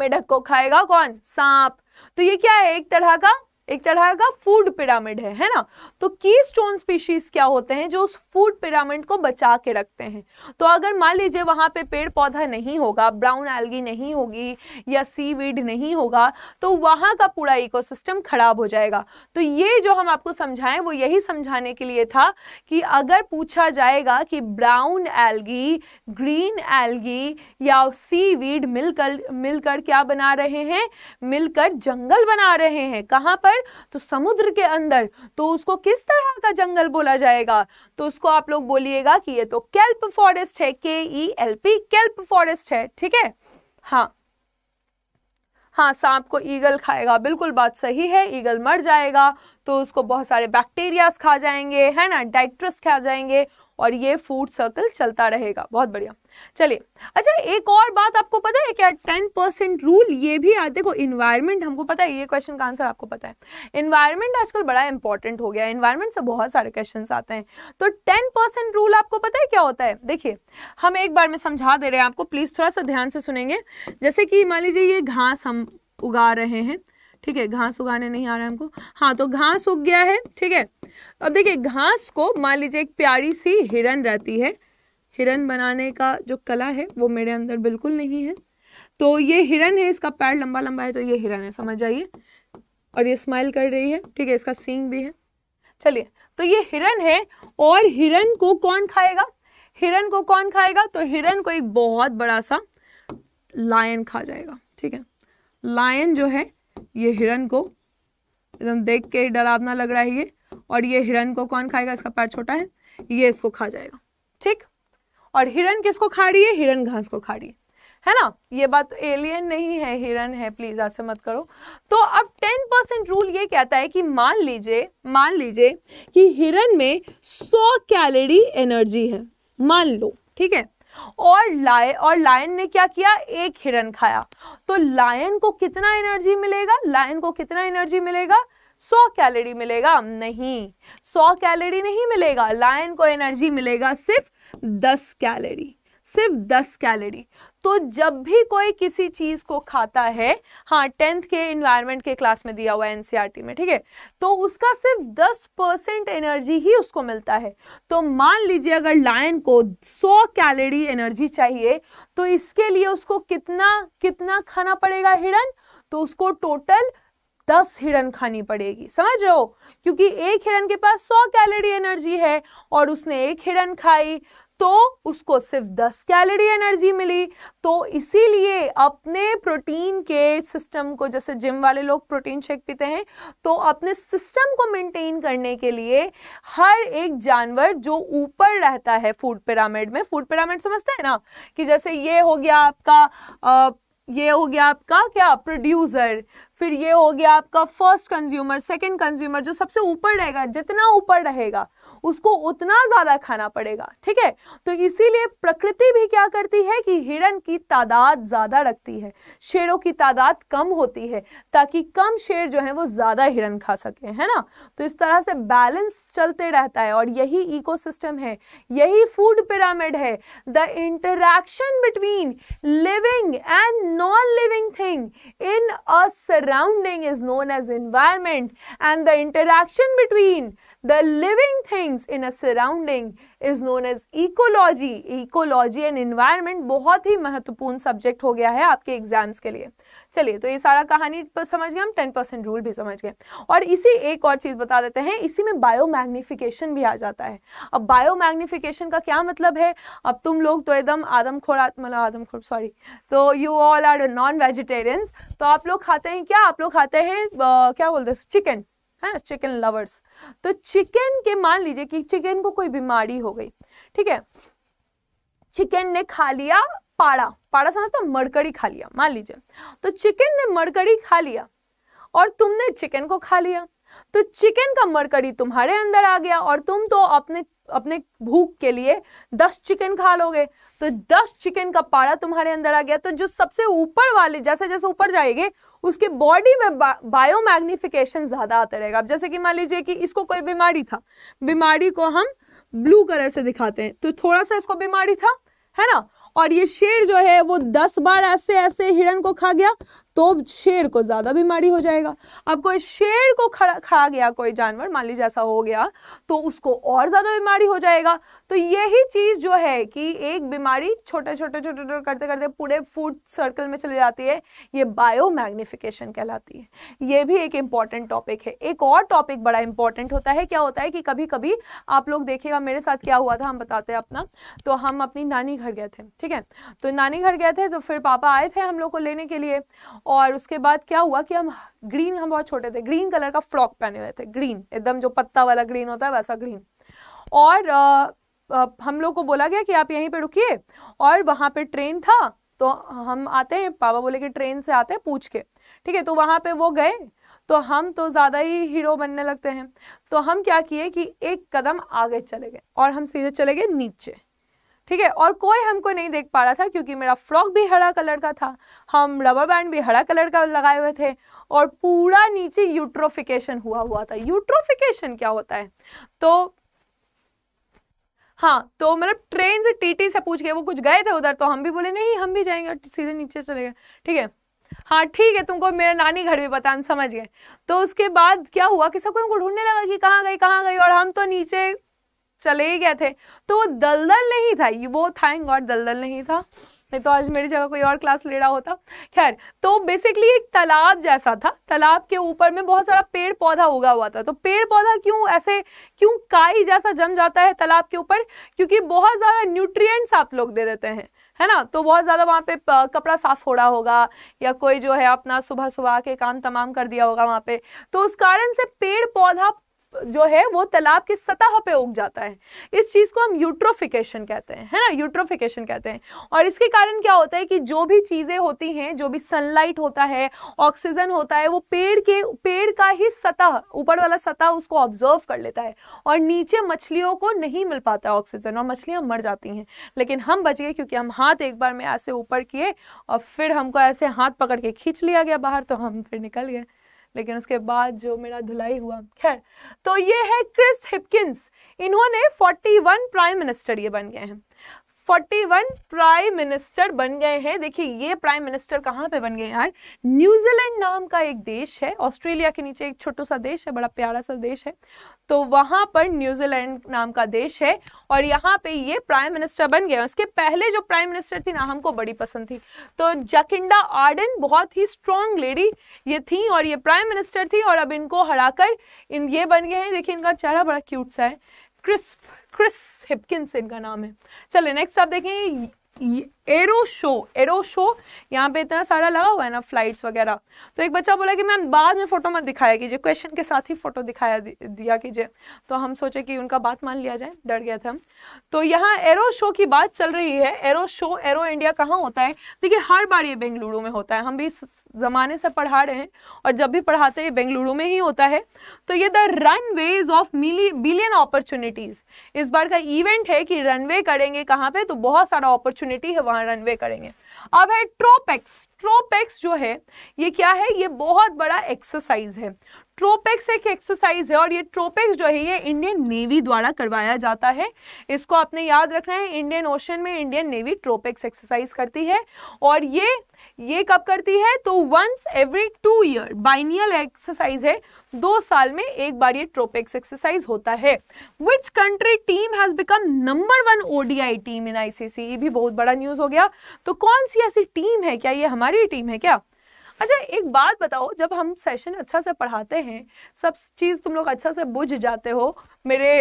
मेढक को खाएगा कौन सांप तो ये क्या है एक तरह का एक तरह का फूड पिरामिड है है ना तो की स्टोन स्पीशीज क्या होते हैं जो उस फूड पिरामिड को बचा के रखते हैं तो अगर मान लीजिए वहाँ पे पेड़ पौधा नहीं होगा ब्राउन एल्गी नहीं होगी या सी वीड नहीं होगा तो वहाँ का पूरा इकोसिस्टम खराब हो जाएगा तो ये जो हम आपको समझाएं वो यही समझाने के लिए था कि अगर पूछा जाएगा कि ब्राउन एल्गी ग्रीन एल्गी या सी वीड मिलकर मिलकर क्या बना रहे हैं मिलकर जंगल बना रहे हैं कहाँ पर तो समुद्र के अंदर तो उसको किस तरह का जंगल बोला जाएगा तो उसको आप लोग बोलिएगा कि ये तो केल्प फॉरेस्ट है K E e L P kelp forest है ठीक है हाँ हाँ सांप को ईगल खाएगा बिल्कुल बात सही है ईगल मर जाएगा तो उसको बहुत सारे बैक्टीरियाज खा जाएंगे है ना डाइट्रस खा जाएंगे और ये फूड सर्कल चलता रहेगा बहुत बढ़िया चलिए अच्छा एक और बात आपको पता है क्या टेन परसेंट रूल ये भी आते देखो इन्वायरमेंट हमको पता है ये क्वेश्चन का आंसर आपको पता है इन्वायरमेंट आजकल बड़ा इंपॉर्टेंट हो गया है इन्वायरमेंट से बहुत सारे क्वेश्चन आते हैं तो टेन परसेंट रूल आपको पता है क्या होता है देखिए हम एक बार में समझा दे रहे हैं आपको प्लीज़ थोड़ा सा ध्यान से सुनेंगे जैसे कि मान लीजिए ये घास हम उगा रहे हैं ठीक है घास उगाने नहीं आ रहा है हमको हाँ तो घास उग गया है ठीक है अब देखिए घास को मान लीजिए एक प्यारी सी हिरन रहती है हिरन बनाने का जो कला है वो मेरे अंदर बिल्कुल नहीं है तो ये हिरन है इसका पैर लंबा लंबा है तो ये हिरन है समझ जाइए और ये स्माइल कर रही है ठीक है इसका सींग भी है चलिए तो ये हिरन है और हिरन को कौन खाएगा हिरन को कौन खाएगा तो हिरन को एक बहुत बड़ा सा लायन खा जाएगा ठीक है लायन जो है ये हिरन को एकदम देख के डरावना लग रहा है ये और ये हिरन को कौन खाएगा इसका पैर छोटा है ये इसको खा जाएगा ठीक और हिरन किसको खा रही है हिरन घास को खा रही है है ना ये बात एलियन तो नहीं है हिरन है प्लीज ऐसे मत करो तो अब टेन परसेंट रूल ये कहता है कि मान लीजिए मान लीजिए कि हिरन में सौ कैलोरी एनर्जी है मान लो ठीक है और लाय और लायन ने क्या किया एक हिरन खाया तो लायन को कितना एनर्जी मिलेगा लायन को कितना एनर्जी मिलेगा सौ कैलोरी मिलेगा नहीं सौ कैलोरी नहीं मिलेगा लायन को एनर्जी मिलेगा सिर्फ दस कैलोरी सिर्फ दस कैलोरी तो जब भी कोई किसी चीज़ को खाता है हाँ टेंथ के इन्वायरमेंट के क्लास में दिया हुआ है एनसीईआरटी e में ठीक है तो उसका सिर्फ दस परसेंट एनर्जी ही उसको मिलता है तो मान लीजिए अगर लायन को सौ कैलोरी एनर्जी चाहिए तो इसके लिए उसको कितना कितना खाना पड़ेगा हिरन तो उसको टोटल दस हिरन खानी पड़ेगी समझ रहे हो क्योंकि एक हिरन के पास सौ कैलोरी एनर्जी है और उसने एक हिरन खाई तो उसको सिर्फ दस कैलोरी एनर्जी मिली तो इसीलिए अपने प्रोटीन के सिस्टम को जैसे जिम वाले लोग प्रोटीन शेक पीते हैं तो अपने सिस्टम को मेंटेन करने के लिए हर एक जानवर जो ऊपर रहता है फूड पिरामिड में फूड पिरामिड समझते हैं ना कि जैसे ये हो गया आपका आ, ये हो गया आपका क्या प्रोड्यूसर फिर ये हो गया आपका फर्स्ट कंज्यूमर सेकंड कंज्यूमर जो सबसे ऊपर रहेगा जितना ऊपर रहेगा उसको उतना ज़्यादा खाना पड़ेगा ठीक है तो इसीलिए प्रकृति भी क्या करती है कि हिरण की तादाद ज़्यादा रखती है शेरों की तादाद कम होती है ताकि कम शेर जो है वो ज़्यादा हिरण खा सके है ना तो इस तरह से बैलेंस चलते रहता है और यही इको है यही फूड पिरामिड है the interaction between living and non living thing in a surrounding is known as environment and the interaction between the living thing things in a surrounding is known as ecology ecology and environment बहुत ही महत्वपूर्ण subject हो गया है आपके exams के लिए चलिए तो ये सारा कहानी पर समझ गए हम टेन परसेंट रूल भी समझ गए और इसी एक और चीज़ बता देते हैं इसी में बायो बायोमैग्निफिकेशन भी आ जाता है अब बायो बायोमैग्निफिकेशन का क्या मतलब है अब तुम लोग तो एकदम आदम खोर मतलब आदम खोर सॉरी तो you all are non vegetarians तो आप लोग खाते हैं क्या आप लोग खाते हैं क्या बोलते हैं चिकन है ना चिकन लवर्स तो चिकन के मान लीजिए कि चिकन को कोई बीमारी हो गई ठीक है चिकन ने खा लिया पाड़ा पाड़ा समझते हो मरकड़ी खा लिया मान लीजिए तो चिकन ने मरकड़ी खा लिया और तुमने चिकन को खा लिया तो चिकन का मरकरी तुम्हारे अंदर आ गया और तुम तो अपने अपने भूख के लिए दस चिकन खा लोगे तो दस चिकन का पारा तुम्हारे अंदर आ गया तो जो सबसे ऊपर वाले जैसे जैसे ऊपर जाएंगे उसके बॉडी में बा, बायो मैग्निफिकेशन ज़्यादा आता रहेगा अब जैसे कि मान लीजिए कि इसको कोई बीमारी था बीमारी को हम ब्लू कलर से दिखाते हैं तो थोड़ा सा इसको बीमारी था है ना और ये शेर जो है वो दस बार ऐसे ऐसे हिरण को खा गया तो शेर को ज़्यादा बीमारी हो जाएगा अब कोई शेर को खड़ा खा गया कोई जानवर मान लीजिए ऐसा हो गया तो उसको और ज़्यादा बीमारी हो जाएगा तो यही चीज़ जो है कि एक बीमारी छोटे छोटे छोटे छोटे करते करते पूरे फूड सर्कल में चली जाती है ये बायो मैग्निफिकेशन कहलाती है ये भी एक इंपॉर्टेंट टॉपिक है एक और टॉपिक बड़ा इंपॉर्टेंट होता है क्या होता है कि कभी कभी आप लोग देखिएगा मेरे साथ क्या हुआ था हम बताते हैं अपना तो हम अपनी नानी घर गए थे ठीक है तो नानी घर गए थे तो फिर पापा आए थे हम लोग को लेने के लिए और उसके बाद क्या हुआ कि हम ग्रीन हम बहुत छोटे थे ग्रीन कलर का फ्रॉक पहने हुए थे ग्रीन एकदम जो पत्ता वाला ग्रीन होता है वैसा ग्रीन और आ, आ, हम लोग को बोला गया कि आप यहीं पे रुकिए और वहाँ पे ट्रेन था तो हम आते हैं पापा बोले कि ट्रेन से आते हैं पूछ के ठीक है तो वहाँ पे वो गए तो हम तो ज़्यादा ही हीरो बनने लगते हैं तो हम क्या किए कि एक कदम आगे चले गए और हम सीधे चले गए नीचे ठीक है और कोई हमको नहीं देख पा रहा था क्योंकि मेरा फ्रॉक भी हरा कलर का था हम रबर बैंड भी हरा कलर का लगाए हुए थे और पूरा नीचे यूट्रोफिकेशन हुआ हुआ था यूट्रोफिकेशन क्या होता है तो हाँ तो मतलब ट्रेन से टीटी से पूछ के वो कुछ गए थे उधर तो हम भी बोले नहीं हम भी जाएंगे सीधे नीचे चले गए ठीक है हाँ ठीक है तुमको मेरा नानी घर भी पता हम समझ गए तो उसके बाद क्या हुआ कि सबको हमको ढूंढने लगा कि कहाँ गई कहाँ गई और हम तो नीचे चले ही गए थे तो वो दलदल नहीं था ये वो थैंक गॉड दलदल नहीं था नहीं तो आज मेरी जगह कोई और क्लास ले रहा होता खैर तो बेसिकली एक तालाब जैसा था तालाब के ऊपर में बहुत सारा पेड़ पौधा उगा हुआ था तो पेड़ पौधा क्यों ऐसे क्यों काई जैसा जम जाता है तालाब के ऊपर क्योंकि बहुत ज़्यादा न्यूट्रियट्स आप लोग दे देते हैं है ना तो बहुत ज़्यादा वहाँ पे कपड़ा साफ हो रहा होगा या कोई जो है अपना सुबह सुबह के काम तमाम कर दिया होगा वहाँ पे तो उस कारण से पेड़ पौधा जो है वो तालाब की सतह पे उग जाता है इस चीज़ को हम यूट्रोफिकेशन कहते हैं है ना यूट्रोफिकेशन कहते हैं और इसके कारण क्या होता है कि जो भी चीज़ें होती हैं जो भी सनलाइट होता है ऑक्सीजन होता है वो पेड़ के पेड़ का ही सतह ऊपर वाला सतह उसको ऑब्जर्व कर लेता है और नीचे मछलियों को नहीं मिल पाता ऑक्सीजन और मछलियाँ मर जाती हैं लेकिन हम बच गए क्योंकि हम हाथ एक बार में ऐसे ऊपर किए और फिर हमको ऐसे हाथ पकड़ के खींच लिया गया बाहर तो हम फिर निकल गए लेकिन उसके बाद जो मेरा धुलाई हुआ खैर तो ये है क्रिस हिपकिंस इन्होंने 41 प्राइम मिनिस्टर ये बन गए हैं 41 प्राइम मिनिस्टर बन गए हैं देखिए ये प्राइम मिनिस्टर कहाँ पे बन गए यार न्यूजीलैंड नाम का एक देश है ऑस्ट्रेलिया के नीचे एक छोटा सा देश है बड़ा प्यारा सा देश है तो वहाँ पर न्यूजीलैंड नाम का देश है और यहाँ पे ये प्राइम मिनिस्टर बन गए उसके पहले जो प्राइम मिनिस्टर थी ना हमको बड़ी पसंद थी तो जकिंडा आर्डन बहुत ही स्ट्रॉन्ग लेडी ये थी और ये प्राइम मिनिस्टर थी और अब इनको हरा इन ये बन गए हैं देखिए इनका चेहरा बड़ा क्यूट सा है क्रिस्प क्रिस हिपकिंस इनका नाम है चलिए नेक्स्ट आप देखें एरो शो एरो शो यहाँ पे इतना सारा लगा हुआ है ना फ्लाइट्स वगैरह तो एक बच्चा बोला कि मैम बाद में फोटो मत दिखाया कीजिए क्वेश्चन के साथ ही फोटो दिखाया दिया कीजिए तो हम सोचे कि उनका बात मान लिया जाए डर गया था हम तो यहाँ एरो शो की बात चल रही है एरो शो एरो इंडिया कहाँ होता है देखिए हर बार ये बेंगलुरु में होता है हम भी ज़माने से पढ़ा रहे हैं और जब भी पढ़ाते हैं बेंगलुरु में ही होता है तो ये the run ways of billion opportunities इस बार का इवेंट है कि रनवे करेंगे कहाँ पे तो बहुत सारा अपॉर्चुनिटी अपॉर्चुनिटी है वहां रनवे करेंगे अब है ट्रोपेक्स ट्रोपेक्स जो है ये क्या है ये बहुत बड़ा एक्सरसाइज है ट्रोपेक्स एक एक्सरसाइज है और ये ट्रोपेक्स जो है ये इंडियन नेवी द्वारा करवाया जाता है इसको आपने याद रखना है इंडियन ओशन में इंडियन नेवी ट्रोपेक्स एक्सरसाइज करती है और ये ये कब करती है तो once every two year biennial exercise है दो साल में एक बार ये ट्रोपेक्स एक्सरसाइज होता है which country team has become number one ODI team in ICC ये भी बहुत बड़ा न्यूज हो गया तो कौन सी ऐसी टीम है क्या ये हमारी टीम है क्या अच्छा एक बात बताओ जब हम सेशन अच्छा से पढ़ाते हैं सब चीज़ तुम लोग अच्छा से बुझ जाते हो मेरे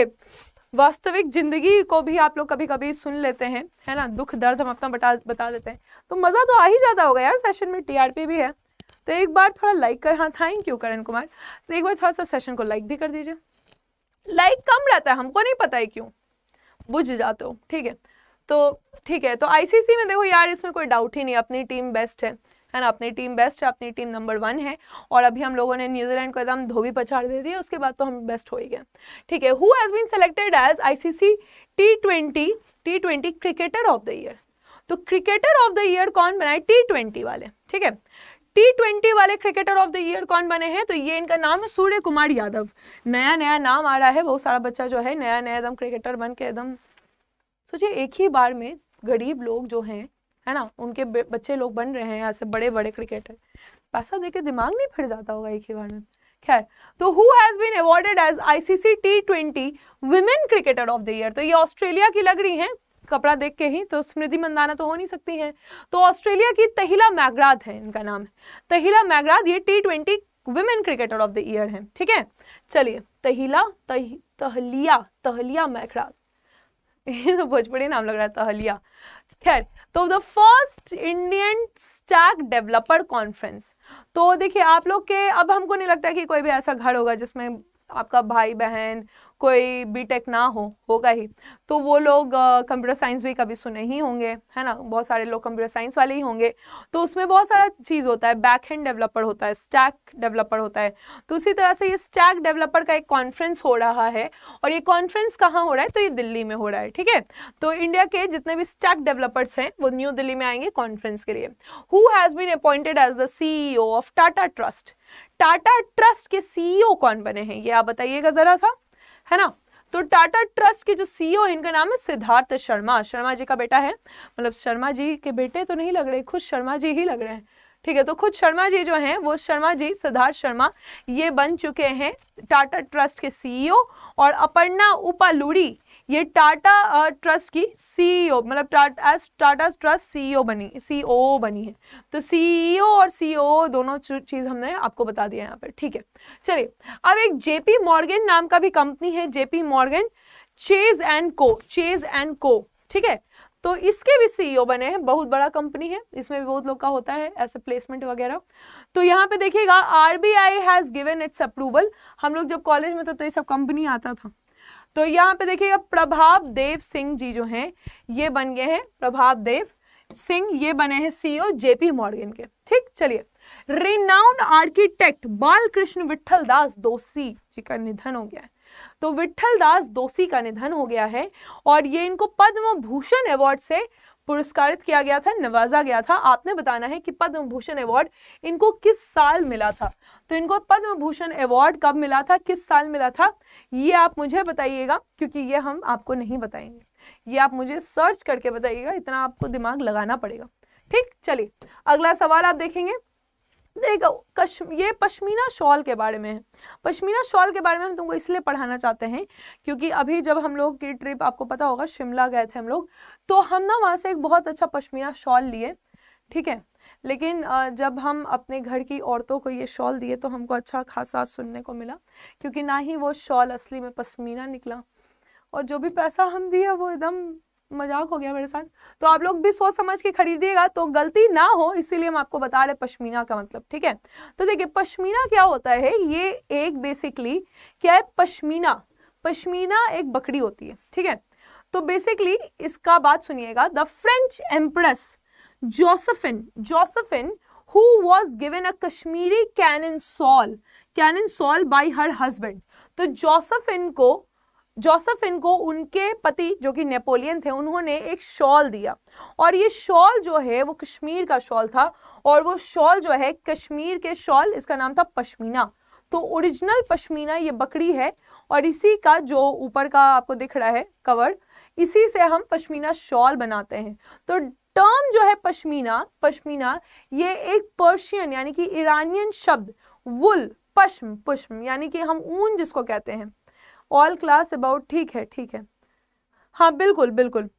वास्तविक जिंदगी को भी आप लोग कभी कभी सुन लेते हैं है ना दुख दर्द हम अपना बता बता देते हैं तो मज़ा तो आ ही जाता होगा यार सेशन में टीआरपी भी है तो एक बार थोड़ा लाइक कर हाँ थैंक यू करण कुमार तो एक बार थोड़ा सा सेशन को लाइक भी कर दीजिए लाइक कम रहता है हमको नहीं पता है क्यों बुझ जाते हो ठीक है तो ठीक है तो आईसीसी में देखो यार इसमें कोई डाउट ही नहीं अपनी टीम बेस्ट है है ना अपनी टीम बेस्ट है अपनी टीम नंबर वन है और अभी हम लोगों ने न्यूजीलैंड को एकदम धोबी पछाड़ दे दी उसके बाद तो हम बेस्ट हो ही गए ठीक है who has been selected as ICC T twenty T twenty cricketer of the year तो क्रिकेटर ऑफ द ईयर कौन बनाए टी ट्वेंटी वाले ठीक है टी ट्वेंटी वाले क्रिकेटर ऑफ द ईयर कौन बने हैं तो ये इनका नाम है सूर्य कुमार यादव नया नया नाम आ रहा है बहुत सारा बच्चा जो है नया नया एकदम क्रिकेटर बन के एकदम सोचिए एक ही बार में गरीब लोग जो हैं है ना उनके बच्चे लोग बन रहे हैं ऐसे बड़े बड़े क्रिकेटर पैसा देके दिमाग नहीं फिर जाता होगा एक ही बार में खैर तो who has been awarded as ICC T twenty women cricketer of the year तो ये ऑस्ट्रेलिया की लग रही हैं कपड़ा देख के ही तो स्मृति मंदाना तो हो नहीं सकती है तो ऑस्ट्रेलिया की तहिला मैगराद है इनका नाम तहिला मैगराद ये T twenty women cricketer of the year है ठीक है चलिए तहिला तहलिया तहलिया मैगराद ये तो भोजपुरी नाम लग रहा है तहलिया खैर तो the first Indian stack developer conference तो देखिए आप लोग के अब हमको नहीं लगता कि कोई भी ऐसा घर होगा जिसमें आपका भाई बहन कोई बीटेक ना हो होगा ही तो वो लोग कंप्यूटर साइंस भी कभी सुने ही होंगे है ना बहुत सारे लोग कंप्यूटर साइंस वाले ही होंगे तो उसमें बहुत सारा चीज़ होता है बैक हैंड डेवलपर होता है स्टैक डेवलपर होता है तो उसी तरह से ये स्टैक डेवलपर का एक कॉन्फ्रेंस हो रहा है और ये कॉन्फ्रेंस कहाँ हो रहा है तो ये दिल्ली में हो रहा है ठीक है तो इंडिया के जितने भी स्टैक डेवलपर्स हैं वो न्यू दिल्ली में आएंगे कॉन्फ्रेंस के लिए who has been appointed as the C of Tata trust Tata trust के सीईओ e कौन बने हैं ये आप बताइएगा ज़रा सा है ना तो टाटा ट्रस्ट के जो सीईओ e इनका नाम है सिद्धार्थ शर्मा शर्मा जी का बेटा है मतलब शर्मा जी के बेटे तो नहीं लग रहे खुद शर्मा जी ही लग रहे हैं ठीक है तो खुद शर्मा जी जो हैं वो शर्मा जी सिद्धार्थ शर्मा ये बन चुके हैं टाटा ट्रस्ट के सीईओ e और अपर्णा उपालूड़ी ये टाटा ट्रस्ट की सीईओ e मतलब Tata Tata trust CEO e बनी सीओ e बनी है तो सीईओ और सीओ दोनों चीज़ हमने आपको बता दिया यहाँ पर ठीक है चलिए अब एक जेपी मॉर्गन नाम का भी कंपनी है JP Morgan Chase and Co Chase and Co ठीक है तो इसके भी सीईओ बने हैं बहुत बड़ा कंपनी है इसमें भी बहुत लोग का होता है ऐसे प्लेसमेंट वगैरह तो यहाँ पे देखिएगा RBI has given its approval हम लोग जब कॉलेज में थे तो ये सब कंपनी आता था तो यहाँ पे देखिएगा प्रभाव देव सिंह जी जो हैं ये बन गए हैं प्रभाव देव सिंह ये बने हैं सीईओ जेपी मॉर्गन के ठीक चलिए renowned architect Balkrishna Vithaldas Doshi ji का निधन हो गया है तो विठल दास दोषी का निधन हो गया है और ये इनको पद्म भूषण अवार्ड से पुरस्कारित किया गया था नवाजा गया था आपने बताना है कि पद्म भूषण अवार्ड इनको किस साल मिला था तो इनको पद्म भूषण अवार्ड कब मिला था किस साल मिला था ये आप मुझे बताइएगा क्योंकि ये हम आपको नहीं बताएंगे ये आप मुझे सर्च करके बताइएगा इतना आपको दिमाग लगाना पड़ेगा ठीक चलिए अगला सवाल आप देखेंगे देखो कश ये पश्मीना शॉल के बारे में है पश्मीना शॉल के बारे में हम तुमको इसलिए पढ़ाना चाहते हैं क्योंकि अभी जब हम लोग की ट्रिप आपको पता होगा शिमला गए थे हम लोग तो हम ना वहाँ से एक बहुत अच्छा पश्मीना शॉल लिए ठीक है लेकिन जब हम अपने घर की औरतों को ये शॉल दिए तो हमको अच्छा खासा सुनने को मिला क्योंकि ना ही वो शॉल असली में पश्मीना निकला और जो भी पैसा हम दिए वो एकदम मजाक हो गया मेरे साथ तो आप लोग भी सोच समझ के खरीदिएगा तो गलती ना हो इसीलिए हम आपको बता रहे पश्मीना का मतलब ठीक है तो देखिए पश्मीना क्या होता है ये एक बेसिकली क्या है पश्मीना पश्मीना एक बकरी होती है ठीक है तो बेसिकली इसका बात सुनिएगा the French empress Josephine Josephine who was given a Kashmiri can in shawl in shawl by her husband तो जोसफिन को जोसफिन को उनके पति जो कि नेपोलियन थे उन्होंने एक शॉल दिया और ये शॉल जो है वो कश्मीर का शॉल था और वो शॉल जो है कश्मीर के शॉल इसका नाम था पश्मीना तो ओरिजिनल पश्मीना ये बकरी है और इसी का जो ऊपर का आपको दिख रहा है कवर इसी से हम पश्मीना शॉल बनाते हैं तो टर्म जो है पश्मीना पश्मीना ये एक पर्शियन यानी कि ईरानियन शब्द वुल पश्म पुष्म यानी कि हम ऊन जिसको कहते हैं ऑल क्लास अबाउट ठीक है ठीक है हाँ बिल्कुल बिल्कुल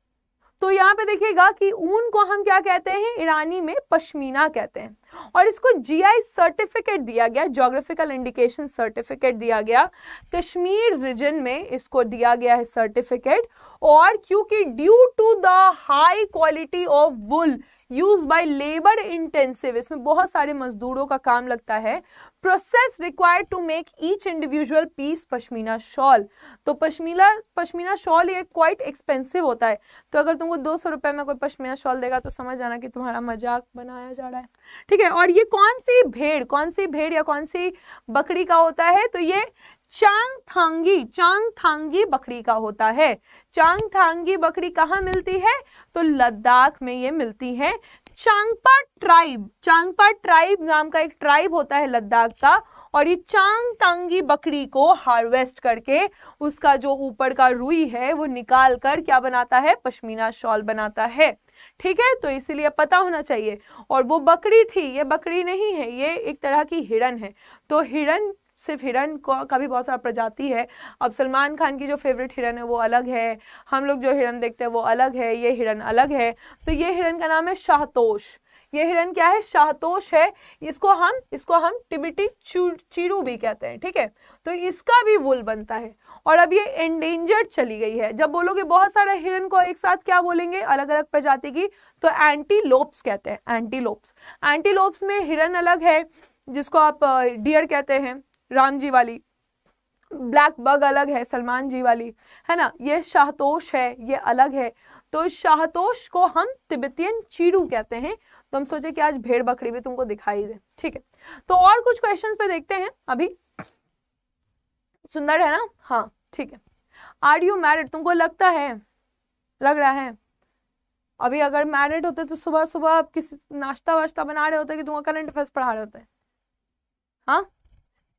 तो यहाँ पे देखिएगा कि ऊन को हम क्या कहते हैं ईरानी में पश्मीना कहते हैं और इसको जीआई सर्टिफिकेट दिया गया जोग्राफिकल इंडिकेशन सर्टिफिकेट दिया गया कश्मीर रीजन में इसको दिया गया है सर्टिफिकेट और क्योंकि due to the high quality of wool use by labour intensive इसमें बहुत सारे मजदूरों का काम लगता है process required to make each individual piece pashmina shawl तो पश्मीना पश्मीना शॉल ये क्वाइट एक्सपेंसिव होता है तो अगर तुमको दो सौ रुपये में कोई पश्मीना शॉल देगा तो समझ जाना कि तुम्हारा मजाक बनाया जा रहा है ठीक है ठीक है और ये कौन सी भेड़ कौन सी भेड़ या कौन सी बकरी का होता है तो ये चांग थांगी चांग थांगी बकरी का होता है चांग थांगी बकरी कहाँ मिलती है तो लद्दाख में ये मिलती है चांगपा ट्राइब चांगपा ट्राइब नाम का एक ट्राइब होता है लद्दाख का और ये चांग तांगी बकरी को हार्वेस्ट करके उसका जो ऊपर का रुई है वो निकाल कर क्या बनाता है पश्मीना शॉल बनाता है ठीक है तो इसीलिए पता होना चाहिए और वो बकरी थी ये बकरी नहीं है ये एक तरह की हिरन है तो हिरन सिर्फ हिरन को का भी बहुत सारा प्रजाति है अब सलमान खान की जो फेवरेट हिरन है वो अलग है हम लोग जो हिरन देखते हैं वो अलग है ये हिरन अलग है तो ये हिरन का नाम है शाहतोश ये हिरन क्या है शाहतोश है इसको हम इसको हम टिबिटी चीरू भी कहते हैं ठीक है तो इसका भी वुल बनता है और अब ये एंडेंजर्ड चली गई है जब बोलोगे बहुत सारे हिरन को एक साथ क्या बोलेंगे अलग अलग प्रजाति की तो एंटीलोप्स कहते हैं एंटीलोप्स एंटीलोप्स में हिरन अलग है जिसको आप डियर कहते हैं राम जी वाली ब्लैक बग अलग है सलमान जी वाली है ना ये शाहतोश है ये अलग है तो शाहतोश को हम तिब्बतियन चीड़ू कहते हैं तो हम सोचे कि आज भेड़ बकरी भी तुमको दिखाई दे ठीक है तो और कुछ क्वेश्चंस पे देखते हैं अभी सुंदर है ना हाँ ठीक है आर यू मैरिड तुमको लगता है लग रहा है अभी अगर मैरिड होते तो सुबह सुबह आप किसी नाश्ता वाश्ता बना रहे होते कि तुमको करंट अफेयर्स पढ़ा रहे होते हाँ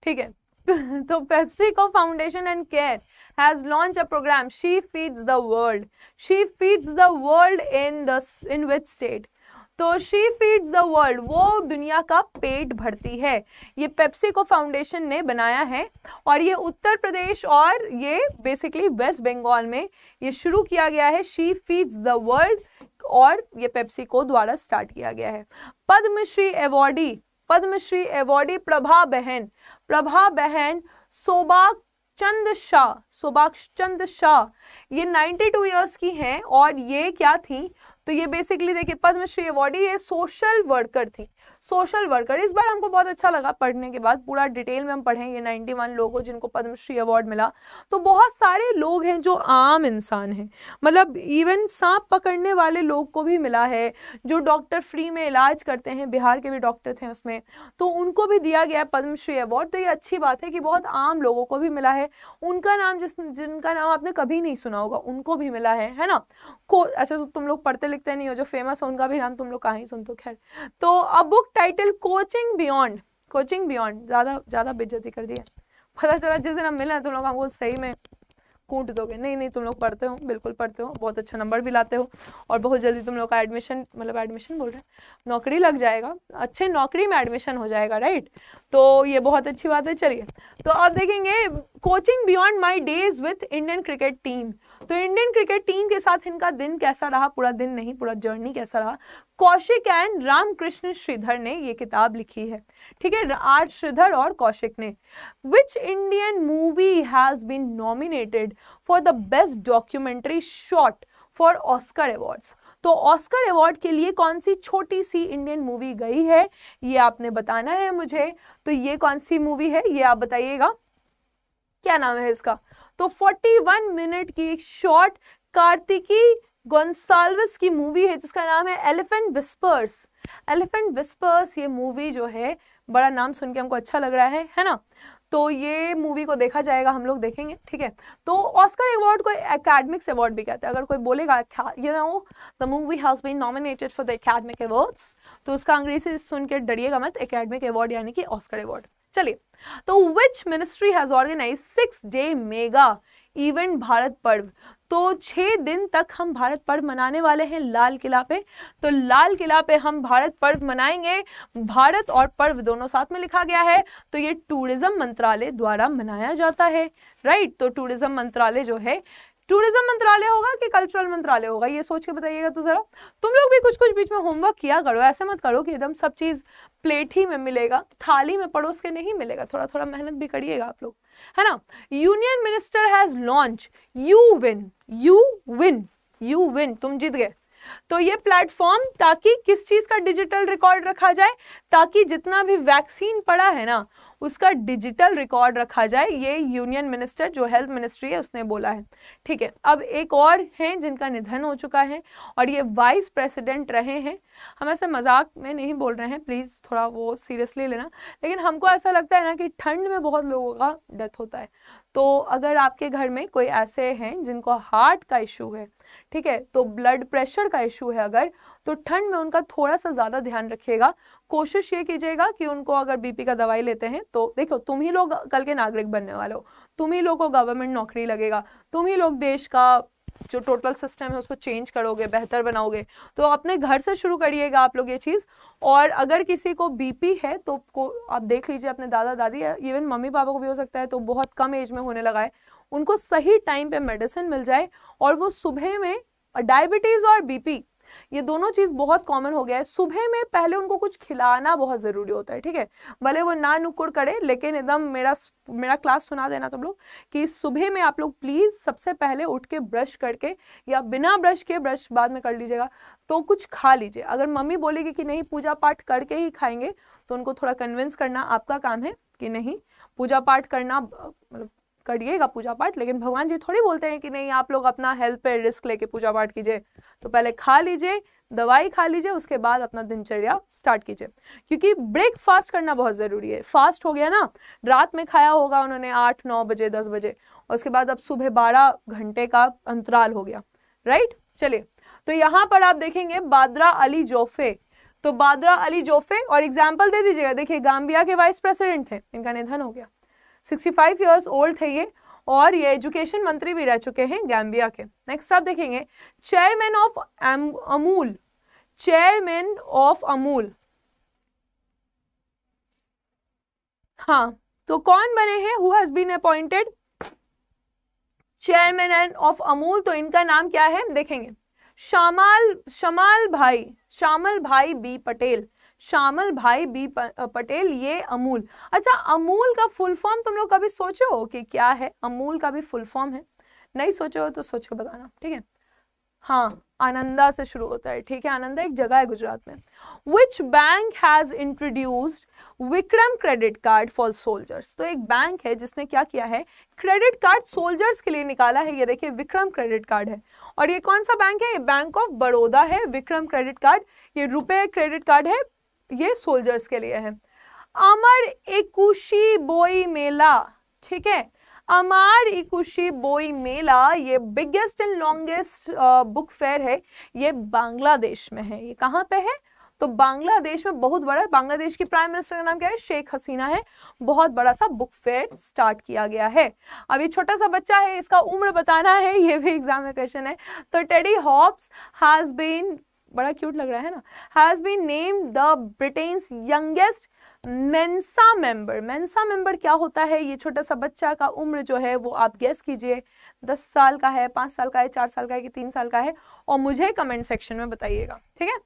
ठीक है तो PepsiCo foundation and CARE has launch a programme she feeds the world she feeds the world in the in which state तो शी फीड्स द वर्ल्ड वो दुनिया का पेट भरती है ये पेप्सी को फाउंडेशन ने बनाया है और ये उत्तर प्रदेश और ये बेसिकली वेस्ट बंगाल में ये शुरू किया गया है शी फीड्स द वर्ल्ड और ये पेप्सी को द्वारा स्टार्ट किया गया है पद्मश्री एवॉर्डी पद्मश्री एवॉर्डी प्रभा बहन प्रभा बहन सोबाग चंद शाह सुभाष चंद शाह ये 92 टू ईयर्स की हैं और ये क्या थी तो ये बेसिकली देखिए पद्मश्री अवार्डी ये सोशल वर्कर थी सोशल वर्कर इस बार हमको बहुत अच्छा लगा पढ़ने के बाद पूरा डिटेल में हम पढ़ेंगे नाइन्टी वन लोग जिनको पद्मश्री अवार्ड मिला तो बहुत सारे लोग हैं जो आम इंसान हैं मतलब इवन सांप पकड़ने वाले लोग को भी मिला है जो डॉक्टर फ्री में इलाज करते हैं बिहार के भी डॉक्टर थे उसमें तो उनको भी दिया गया पद्मश्री अवार्ड तो ये अच्छी बात है कि बहुत आम लोगों को भी मिला है उनका नाम जिस जिनका नाम आपने कभी नहीं सुना होगा उनको भी मिला है है ना को ऐसे तो तुम लोग पढ़ते लिखते नहीं हो जो फेमस है उनका भी नाम तुम लोग कहाँ ही सुन तो खैर तो अब book title coaching beyond coaching beyond ज़्यादा ज़्यादा बेजती कर दी है पता चला जिस दिन हम मिले तुम लोग हमको सही में कूट दोगे नहीं नहीं तुम लोग पढ़ते हो बिल्कुल पढ़ते हो बहुत अच्छा नंबर भी लाते हो और बहुत जल्दी तुम लोग का एडमिशन मतलब एडमिशन बोल रहे हैं नौकरी लग जाएगा अच्छे नौकरी में एडमिशन हो जाएगा राइट तो ये बहुत अच्छी बात है चलिए तो अब देखेंगे coaching beyond my days with Indian cricket team तो इंडियन क्रिकेट टीम के साथ इनका दिन कैसा रहा पूरा दिन नहीं पूरा जर्नी कैसा रहा कौशिक एंड रामकृष्ण श्रीधर ने ये किताब लिखी है ठीक है आर श्रीधर और कौशिक ने which Indian movie has been nominated for the best documentary short for Oscar awards तो ऑस्कर अवार्ड के लिए कौन सी छोटी सी इंडियन मूवी गई है ये आपने बताना है मुझे तो ये कौन सी मूवी है ये आप बताइएगा क्या नाम है इसका तो 41 मिनट की एक शॉर्ट कार्तिकी गोंसाल्विस की मूवी है जिसका नाम है एलिफेंट विस्पर्स एलिफेंट विस्पर्स ये मूवी जो है बड़ा नाम सुन के हमको अच्छा लग रहा है है ना तो ये मूवी को देखा जाएगा हम लोग देखेंगे ठीक है तो ऑस्कर अवार्ड को एकेडमिक्स अवार्ड भी कहते हैं अगर कोई बोलेगा you know the movie has been nominated for the academic awards तो उसका अंग्रेजी सुन के डरिएगा मत एकेडमिक अवार्ड यानी कि ऑस्कर अवार्ड चलिए तो which ministry has organise six day mega event Bharat Parv तो छः दिन तक हम भारत पर्व मनाने वाले हैं लाल किला पे तो लाल किला पे हम भारत पर्व मनाएंगे भारत और पर्व दोनों साथ में लिखा गया है तो ये टूरिज्म मंत्रालय द्वारा मनाया जाता है राइट तो टूरिज्म मंत्रालय जो है टूरिज्म मंत्रालय होगा कि कल्चरल मंत्रालय होगा ये सोच के बताइएगा तो जरा तुम लोग भी कुछ कुछ बीच में होमवर्क किया करो ऐसे मत करो कि एकदम सब चीज प्लेट ही में मिलेगा थाली में पड़ोस के नहीं मिलेगा थोड़ा थोड़ा मेहनत भी करिएगा आप लोग है ना union minister has launch you win you win you win तुम जीत गए तो ये प्लेटफॉर्म ताकि किस चीज़ का डिजिटल रिकॉर्ड रखा जाए ताकि जितना भी वैक्सीन पड़ा है ना उसका डिजिटल रिकॉर्ड रखा जाए ये यूनियन मिनिस्टर जो हेल्थ मिनिस्ट्री है उसने बोला है ठीक है अब एक और हैं जिनका निधन हो चुका है और ये वाइस प्रेसिडेंट रहे हैं हम ऐसे मजाक में नहीं बोल रहे हैं प्लीज़ थोड़ा वो सीरियसली लेना लेकिन हमको ऐसा लगता है ना कि ठंड में बहुत लोगों का डेथ होता है तो अगर आपके घर में कोई ऐसे हैं जिनको हार्ट का इशू है ठीक है तो ब्लड प्रेशर का इशू है अगर तो ठंड में उनका थोड़ा सा ज़्यादा ध्यान रखिएगा कोशिश ये कीजिएगा कि उनको अगर बीपी का दवाई लेते हैं तो देखो तुम ही लोग कल के नागरिक बनने वाले हो तुम ही लोग को गवर्नमेंट नौकरी लगेगा तुम ही लोग देश का जो टोटल सिस्टम है उसको चेंज करोगे बेहतर बनाओगे तो अपने घर से शुरू करिएगा आप लोग ये चीज़ और अगर किसी को बीपी है तो को आप देख लीजिए अपने दादा दादी इवन मम्मी पापा को भी हो सकता है तो बहुत कम एज में होने लगा है उनको सही टाइम पे मेडिसिन मिल जाए और वो सुबह में डायबिटीज़ और बीपी ये दोनों चीज़ बहुत कॉमन हो गया है सुबह में पहले उनको कुछ खिलाना बहुत ज़रूरी होता है ठीक है भले वो ना नुकुड़ करे लेकिन एकदम मेरा मेरा क्लास सुना देना तुम लोग कि सुबह में आप लोग प्लीज़ सबसे पहले उठ के ब्रश करके या बिना ब्रश के ब्रश बाद में कर लीजिएगा तो कुछ खा लीजिए अगर मम्मी बोलेगी कि नहीं पूजा पाठ करके ही खाएंगे तो उनको थोड़ा कन्विंस करना आपका काम है कि नहीं पूजा पाठ करना मतलब करिएगा पूजा पाठ लेकिन भगवान जी थोड़ी बोलते हैं कि नहीं आप लोग अपना हेल्थ पे रिस्क लेके पूजा पाठ कीजिए तो पहले खा लीजिए दवाई खा लीजिए उसके बाद अपना दिनचर्या स्टार्ट कीजिए क्योंकि ब्रेकफास्ट करना बहुत ज़रूरी है फास्ट हो गया ना रात में खाया होगा उन्होंने आठ नौ बजे दस बजे और उसके बाद अब सुबह बारह घंटे का अंतराल हो गया राइट चलिए तो यहाँ पर आप देखेंगे बादरा अली जोफे तो बादरा अली जोफे और एग्जाम्पल दे दीजिएगा देखिए गाम्बिया के वाइस प्रेसिडेंट थे इनका निधन हो गया फाइव ईयर्स ओल्ड थे ये और ये एजुकेशन मंत्री भी रह चुके हैं गैम्बिया के नेक्स्ट आप देखेंगे chairman of Amul chairman of Amul हाँ तो कौन बने हैं who has been appointed chairman and of Amul तो इनका नाम क्या है देखेंगे शामाल शमाल भाई शामल भाई बी पटेल शामल भाई बी पटेल ये अमूल अच्छा अमूल का फुल फॉर्म तुम लोग कभी सोचे हो कि क्या है अमूल का भी फुल फॉर्म है नहीं सोचे हो तो सोच के बताना ठीक है हाँ आनंदा से शुरू होता है ठीक है आनंदा एक जगह है गुजरात में which bank has introduced Vikram credit card for soldiers तो एक बैंक है जिसने क्या किया है क्रेडिट कार्ड सोल्जर्स के लिए निकाला है ये देखिए विक्रम क्रेडिट कार्ड है और ये कौन सा बैंक है ये बैंक ऑफ बड़ौदा है विक्रम क्रेडिट कार्ड ये रुपए क्रेडिट कार्ड है ये सोल्जर्स के लिए है अमर इकुशी बोई मेला ठीक है अमार इकुशी बोई मेला ये biggest and longest book fair है ये बांग्लादेश में है ये कहाँ पे है तो बांग्लादेश में बहुत बड़ा बांग्लादेश की प्राइम मिनिस्टर का नाम क्या है शेख हसीना है बहुत बड़ा सा बुक फेयर स्टार्ट किया गया है अब ये छोटा सा बच्चा है इसका उम्र बताना है ये भी एग्जाम में क्वेश्चन है तो टेडी हॉप्स हैज़ बीन बड़ा क्यूट लग रहा है ना has been named the Britain's youngest Mensa member Mensa member क्या होता है ये छोटा सा बच्चा का उम्र जो है वो आप गेस कीजिए दस साल का है पांच साल का है चार साल का है कि तीन साल का है और मुझे कमेंट सेक्शन में बताइएगा ठीक है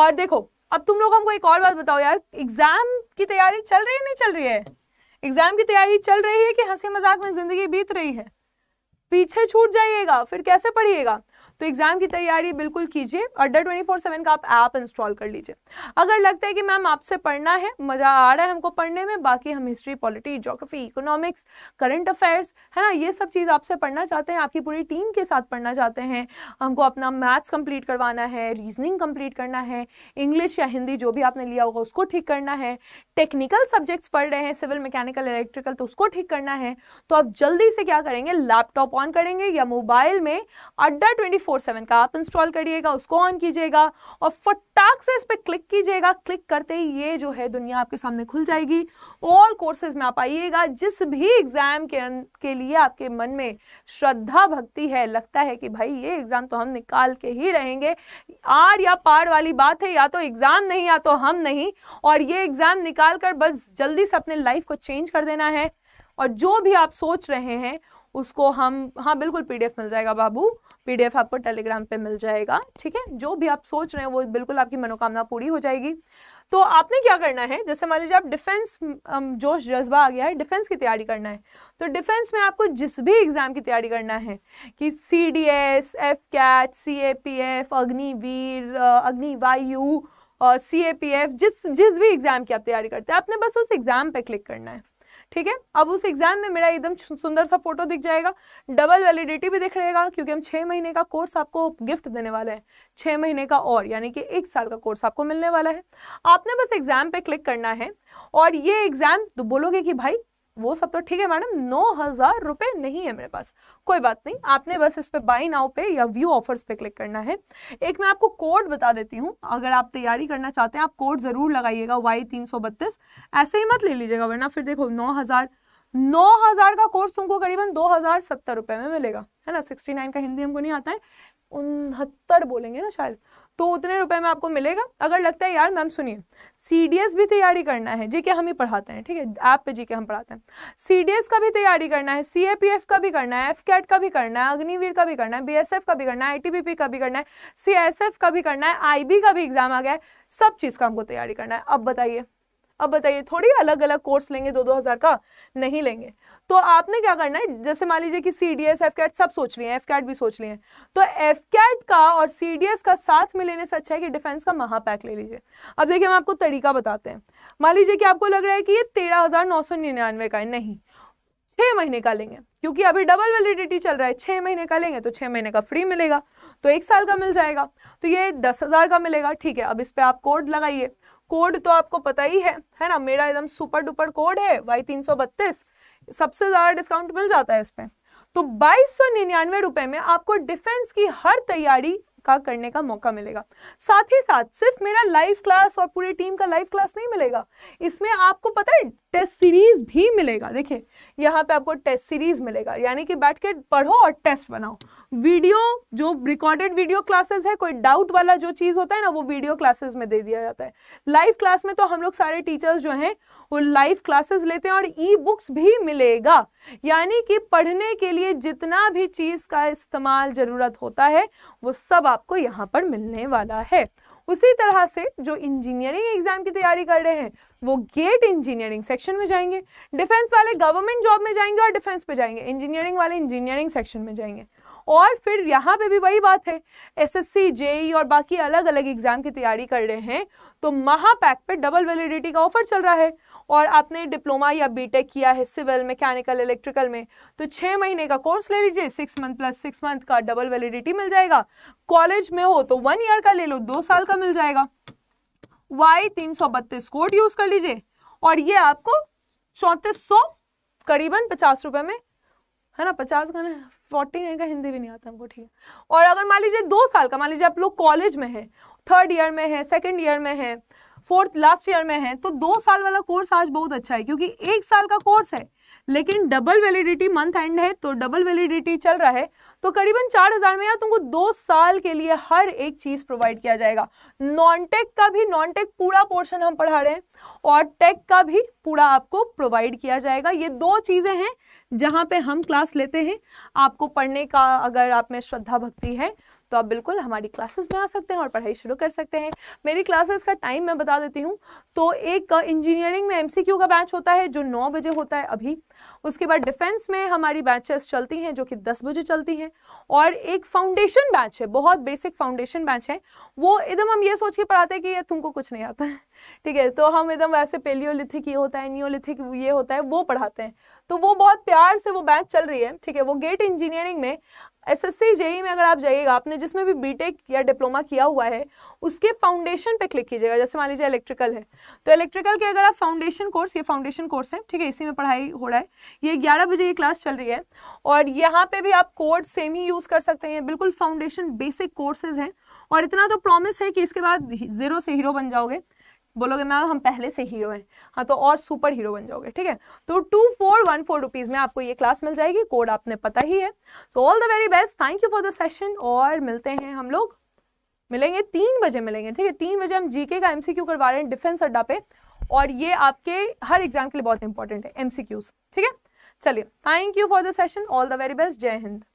और देखो अब तुम लोग हमको एक और बात बताओ यार एग्जाम की तैयारी चल रही है नहीं चल रही है एग्जाम की तैयारी चल रही है कि हंसी मजाक में जिंदगी बीत रही है पीछे छूट जाइएगा फिर कैसे पढ़िएगा तो एग्जाम की तैयारी बिल्कुल कीजिए अड्डा ट्वेंटी फोर सेवन का आप ऐप इंस्टॉल कर लीजिए अगर लगता है कि मैम आपसे पढ़ना है मज़ा आ रहा है हमको पढ़ने में बाकी हम history polity geography economics current affairs है ना ये सब चीज़ आपसे पढ़ना चाहते हैं आपकी पूरी टीम के साथ पढ़ना चाहते हैं हमको अपना मैथ्स कंप्लीट करवाना है रीजनिंग कंप्लीट करना है इंग्लिश या हिंदी जो भी आपने लिया होगा उसको ठीक करना है टेक्निकल सब्जेक्ट्स पढ़ रहे हैं सिविल मैकेनिकल इलेक्ट्रिकल तो उसको ठीक करना है तो आप जल्दी से क्या करेंगे लैपटॉप ऑन करेंगे या मोबाइल में अड्डा ट्वेंटी फोर सेवन का आप इंस्टॉल करिएगा उसको ऑन कीजिएगा और फटाक से इस पर क्लिक कीजिएगा क्लिक करते ही ये जो है दुनिया आपके सामने खुल जाएगी ऑल कोर्सेज में आप आइएगा जिस भी एग्ज़ाम के के लिए आपके मन में श्रद्धा भक्ति है लगता है कि भाई ये एग्ज़ाम तो हम निकाल के ही रहेंगे आर या पार वाली बात है या तो एग्ज़ाम नहीं या तो हम नहीं और ये एग्ज़ाम निकाल कर बस जल्दी से अपने लाइफ को चेंज कर देना है और जो भी आप सोच रहे हैं उसको हम हाँ बिल्कुल पीडीएफ मिल जाएगा बाबू पीडीएफ आपको टेलीग्राम पे मिल जाएगा ठीक है जो भी आप सोच रहे हैं वो बिल्कुल आपकी मनोकामना पूरी हो जाएगी तो आपने क्या करना है जैसे मान लीजिए आप डिफेंस जोश जज्बा आ गया है डिफेंस की तैयारी करना है तो डिफेंस में आपको जिस भी एग्ज़ाम की तैयारी करना है कि सी डी एस एफ कैच C A P F Agniveer Agnivayu C A P F जिस जिस भी एग्ज़ाम की आप तैयारी करते हैं आपने बस उस एग्ज़ाम पे क्लिक करना है ठीक है अब उस एग्जाम में मेरा एकदम सुंदर सा फोटो दिख जाएगा डबल वैलिडिटी भी दिख रहेगा क्योंकि हम छः महीने का कोर्स आपको गिफ्ट देने वाले हैं छः महीने का और यानी कि एक साल का कोर्स आपको मिलने वाला है आपने बस एग्जाम पे क्लिक करना है और ये एग्जाम तो बोलोगे कि भाई वो सब तो ठीक है मैडम नौ हजार रुपए नहीं है मेरे पास कोई बात नहीं आपने बस इस पे बाई नाउ पे या व्यू ऑफर्स पे क्लिक करना है एक मैं आपको कोड बता देती हूँ अगर आप तैयारी करना चाहते हैं आप कोड ज़रूर लगाइएगा वाई तीन सौ बत्तीस ऐसे ही मत ले लीजिएगा वरना फिर देखो नौ हज़ार नौ हज़ार का कोर्स तुमको करीबन दो हज़ार सत्तर रुपए में मिलेगा है ना सिक्सटी नाइन का हिंदी हमको नहीं आता है उनहत्तर बोलेंगे ना शायद तो उतने रुपए में आपको मिलेगा अगर लगता है यार मैम सुनिए सी भी तैयारी करना है जी के हम ही पढ़ाते हैं ठीक है ऐप पे जी के हम पढ़ाते हैं सी का भी तैयारी करना है सी का भी करना है एफ का भी करना है अग्निवीर का भी करना है बी का भी करना है आई का भी करना है सी का भी करना है आई का भी एग्जाम आ गया है सब चीज़ का हमको तैयारी करना है अब बताइए अब बताइए थोड़ी अलग अलग कोर्स लेंगे दो दो हज़ार का नहीं लेंगे तो आपने क्या करना है जैसे मान लीजिए कि C D S AFCAT सब सोच लिए हैं एफ कैट भी सोच लिए हैं तो एफ कैट का और सी डी एस का साथ में लेने से अच्छा है कि डिफेंस का महापैक ले लीजिए अब देखिए हम आपको तरीका बताते हैं मान लीजिए कि आपको लग रहा है कि ये तेरह हज़ार नौ सौ निन्यानवे का है नहीं छः महीने का लेंगे क्योंकि अभी डबल वैलिडिटी चल रहा है छः महीने का लेंगे तो छः महीने का फ्री मिलेगा तो एक साल का मिल जाएगा तो ये दस हज़ार का मिलेगा ठीक है अब इस पर आप कोड लगाइए कोड तो आपको पता ही है है ना मेरा एकदम सुपर डुपर कोड है वाई तीन सौ बत्तीस सबसे ज़्यादा डिस्काउंट मिल जाता है इसमें तो बाईस सौ में आपको डिफेंस की हर तैयारी का करने का मौका मिलेगा साथ ही साथ सिर्फ मेरा लाइव क्लास और पूरी टीम का लाइव क्लास नहीं मिलेगा इसमें आपको पता है टेस्ट सीरीज भी मिलेगा देखिए यहाँ पे आपको टेस्ट सीरीज मिलेगा यानी कि बैठ के पढ़ो और टेस्ट बनाओ वीडियो जो रिकॉर्डेड वीडियो क्लासेस है कोई डाउट वाला जो चीज़ होता है ना वो वीडियो क्लासेस में दे दिया जाता है लाइव क्लास में तो हम लोग सारे टीचर्स जो हैं वो लाइव क्लासेस लेते हैं और ई बुक्स भी मिलेगा यानी कि पढ़ने के लिए जितना भी चीज़ का इस्तेमाल ज़रूरत होता है वो सब आपको यहाँ पर मिलने वाला है उसी तरह से जो इंजीनियरिंग एग्जाम की तैयारी कर रहे हैं वो गेट इंजीनियरिंग सेक्शन में जाएंगे डिफेंस वाले गवर्नमेंट जॉब में जाएंगे और डिफेंस पे जाएंगे इंजीनियरिंग वाले इंजीनियरिंग सेक्शन में जाएंगे और फिर यहाँ पे भी वही बात है एसएससी जेई e और बाकी अलग अलग एग्जाम की तैयारी कर रहे हैं तो महापैक पे डबल वैलिडिटी का ऑफर चल रहा है और आपने डिप्लोमा या बीटेक किया है सिविल मैकेनिकल इलेक्ट्रिकल में तो छः महीने का कोर्स ले लीजिए six month plus six month का डबल वैलिडिटी मिल जाएगा कॉलेज में हो तो वन ईयर का ले लो दो साल का मिल जाएगा वाई तीन सौ बत्तीस कोड यूज कर लीजिए और ये आपको चौंतीस सौ करीबन पचास रुपए में है ना पचास का फोर्टीन नाइन का हिंदी भी नहीं आता हमको ठीक है और अगर मान लीजिए दो साल का मान लीजिए आप लोग कॉलेज में है थर्ड ईयर में है सेकेंड ईयर में है फोर्थ लास्ट ईयर में है तो दो साल वाला कोर्स आज बहुत अच्छा है क्योंकि एक साल का कोर्स है लेकिन डबल वैलिडिटी मंथ एंड है तो डबल वैलिडिटी चल रहा है तो करीबन चार हजार में यार तुमको दो साल के लिए हर एक चीज प्रोवाइड किया जाएगा नॉन टेक का भी नॉन टेक पूरा पोर्शन हम पढ़ा रहे हैं और टेक का भी पूरा आपको प्रोवाइड किया जाएगा ये दो चीजें हैं जहाँ पे हम क्लास लेते हैं आपको पढ़ने का अगर आप में श्रद्धा भक्ति है तो आप बिल्कुल हमारी क्लासेस में आ सकते हैं और पढ़ाई शुरू कर सकते हैं मेरी क्लासेस का टाइम मैं बता देती हूँ तो एक इंजीनियरिंग में एमसीक्यू का बैच होता है जो नौ बजे होता है अभी उसके बाद डिफेंस में हमारी बैचेस चलती हैं जो कि दस बजे चलती हैं और एक फाउंडेशन बैच है बहुत बेसिक फाउंडेशन बैच है वो एकदम हम ये सोच के पढ़ाते हैं कि ये तुमको कुछ नहीं आता है ठीक है तो हम एकदम वैसे पेलियोलिथिक ये होता है नियोलिथिक ये होता है वो पढ़ाते हैं तो वो बहुत प्यार से वो बैच चल रही है ठीक है वो गेट इंजीनियरिंग में एस एस जेई में अगर आप जाइएगा आपने जिसमें भी बीटेक या डिप्लोमा किया हुआ है उसके फाउंडेशन पे क्लिक कीजिएगा जैसे मान लीजिए इलेक्ट्रिकल है तो इलेक्ट्रिकल के अगर आप फाउंडेशन कोर्स ये फाउंडेशन कोर्स है ठीक है इसी में पढ़ाई हो रहा है ये ग्यारह बजे की क्लास चल रही है और यहाँ पे भी आप कोर्स सेम ही यूज़ कर सकते हैं बिल्कुल फाउंडेशन बेसिक कोर्सेज हैं और इतना तो प्रॉमिस है कि इसके बाद ज़ीरो से हीरो बन जाओगे बोलोगे मैम हम पहले से हीरो हैं हाँ तो और सुपर हीरो बन जाओगे ठीक है तो two four one four rupees में आपको ये क्लास मिल जाएगी कोड आपने पता ही है so all the very best thank you for the session और मिलते हैं हम लोग मिलेंगे तीन बजे मिलेंगे ठीक है तीन बजे हम जीके का एमसीक्यू करवा रहे हैं डिफेंस अड्डा पे और ये आपके हर एग्जाम के लिए बहुत इंपॉर्टेंट है एमसीक्यूज ठीक है चलिए thank you for the session all the very best जय हिंद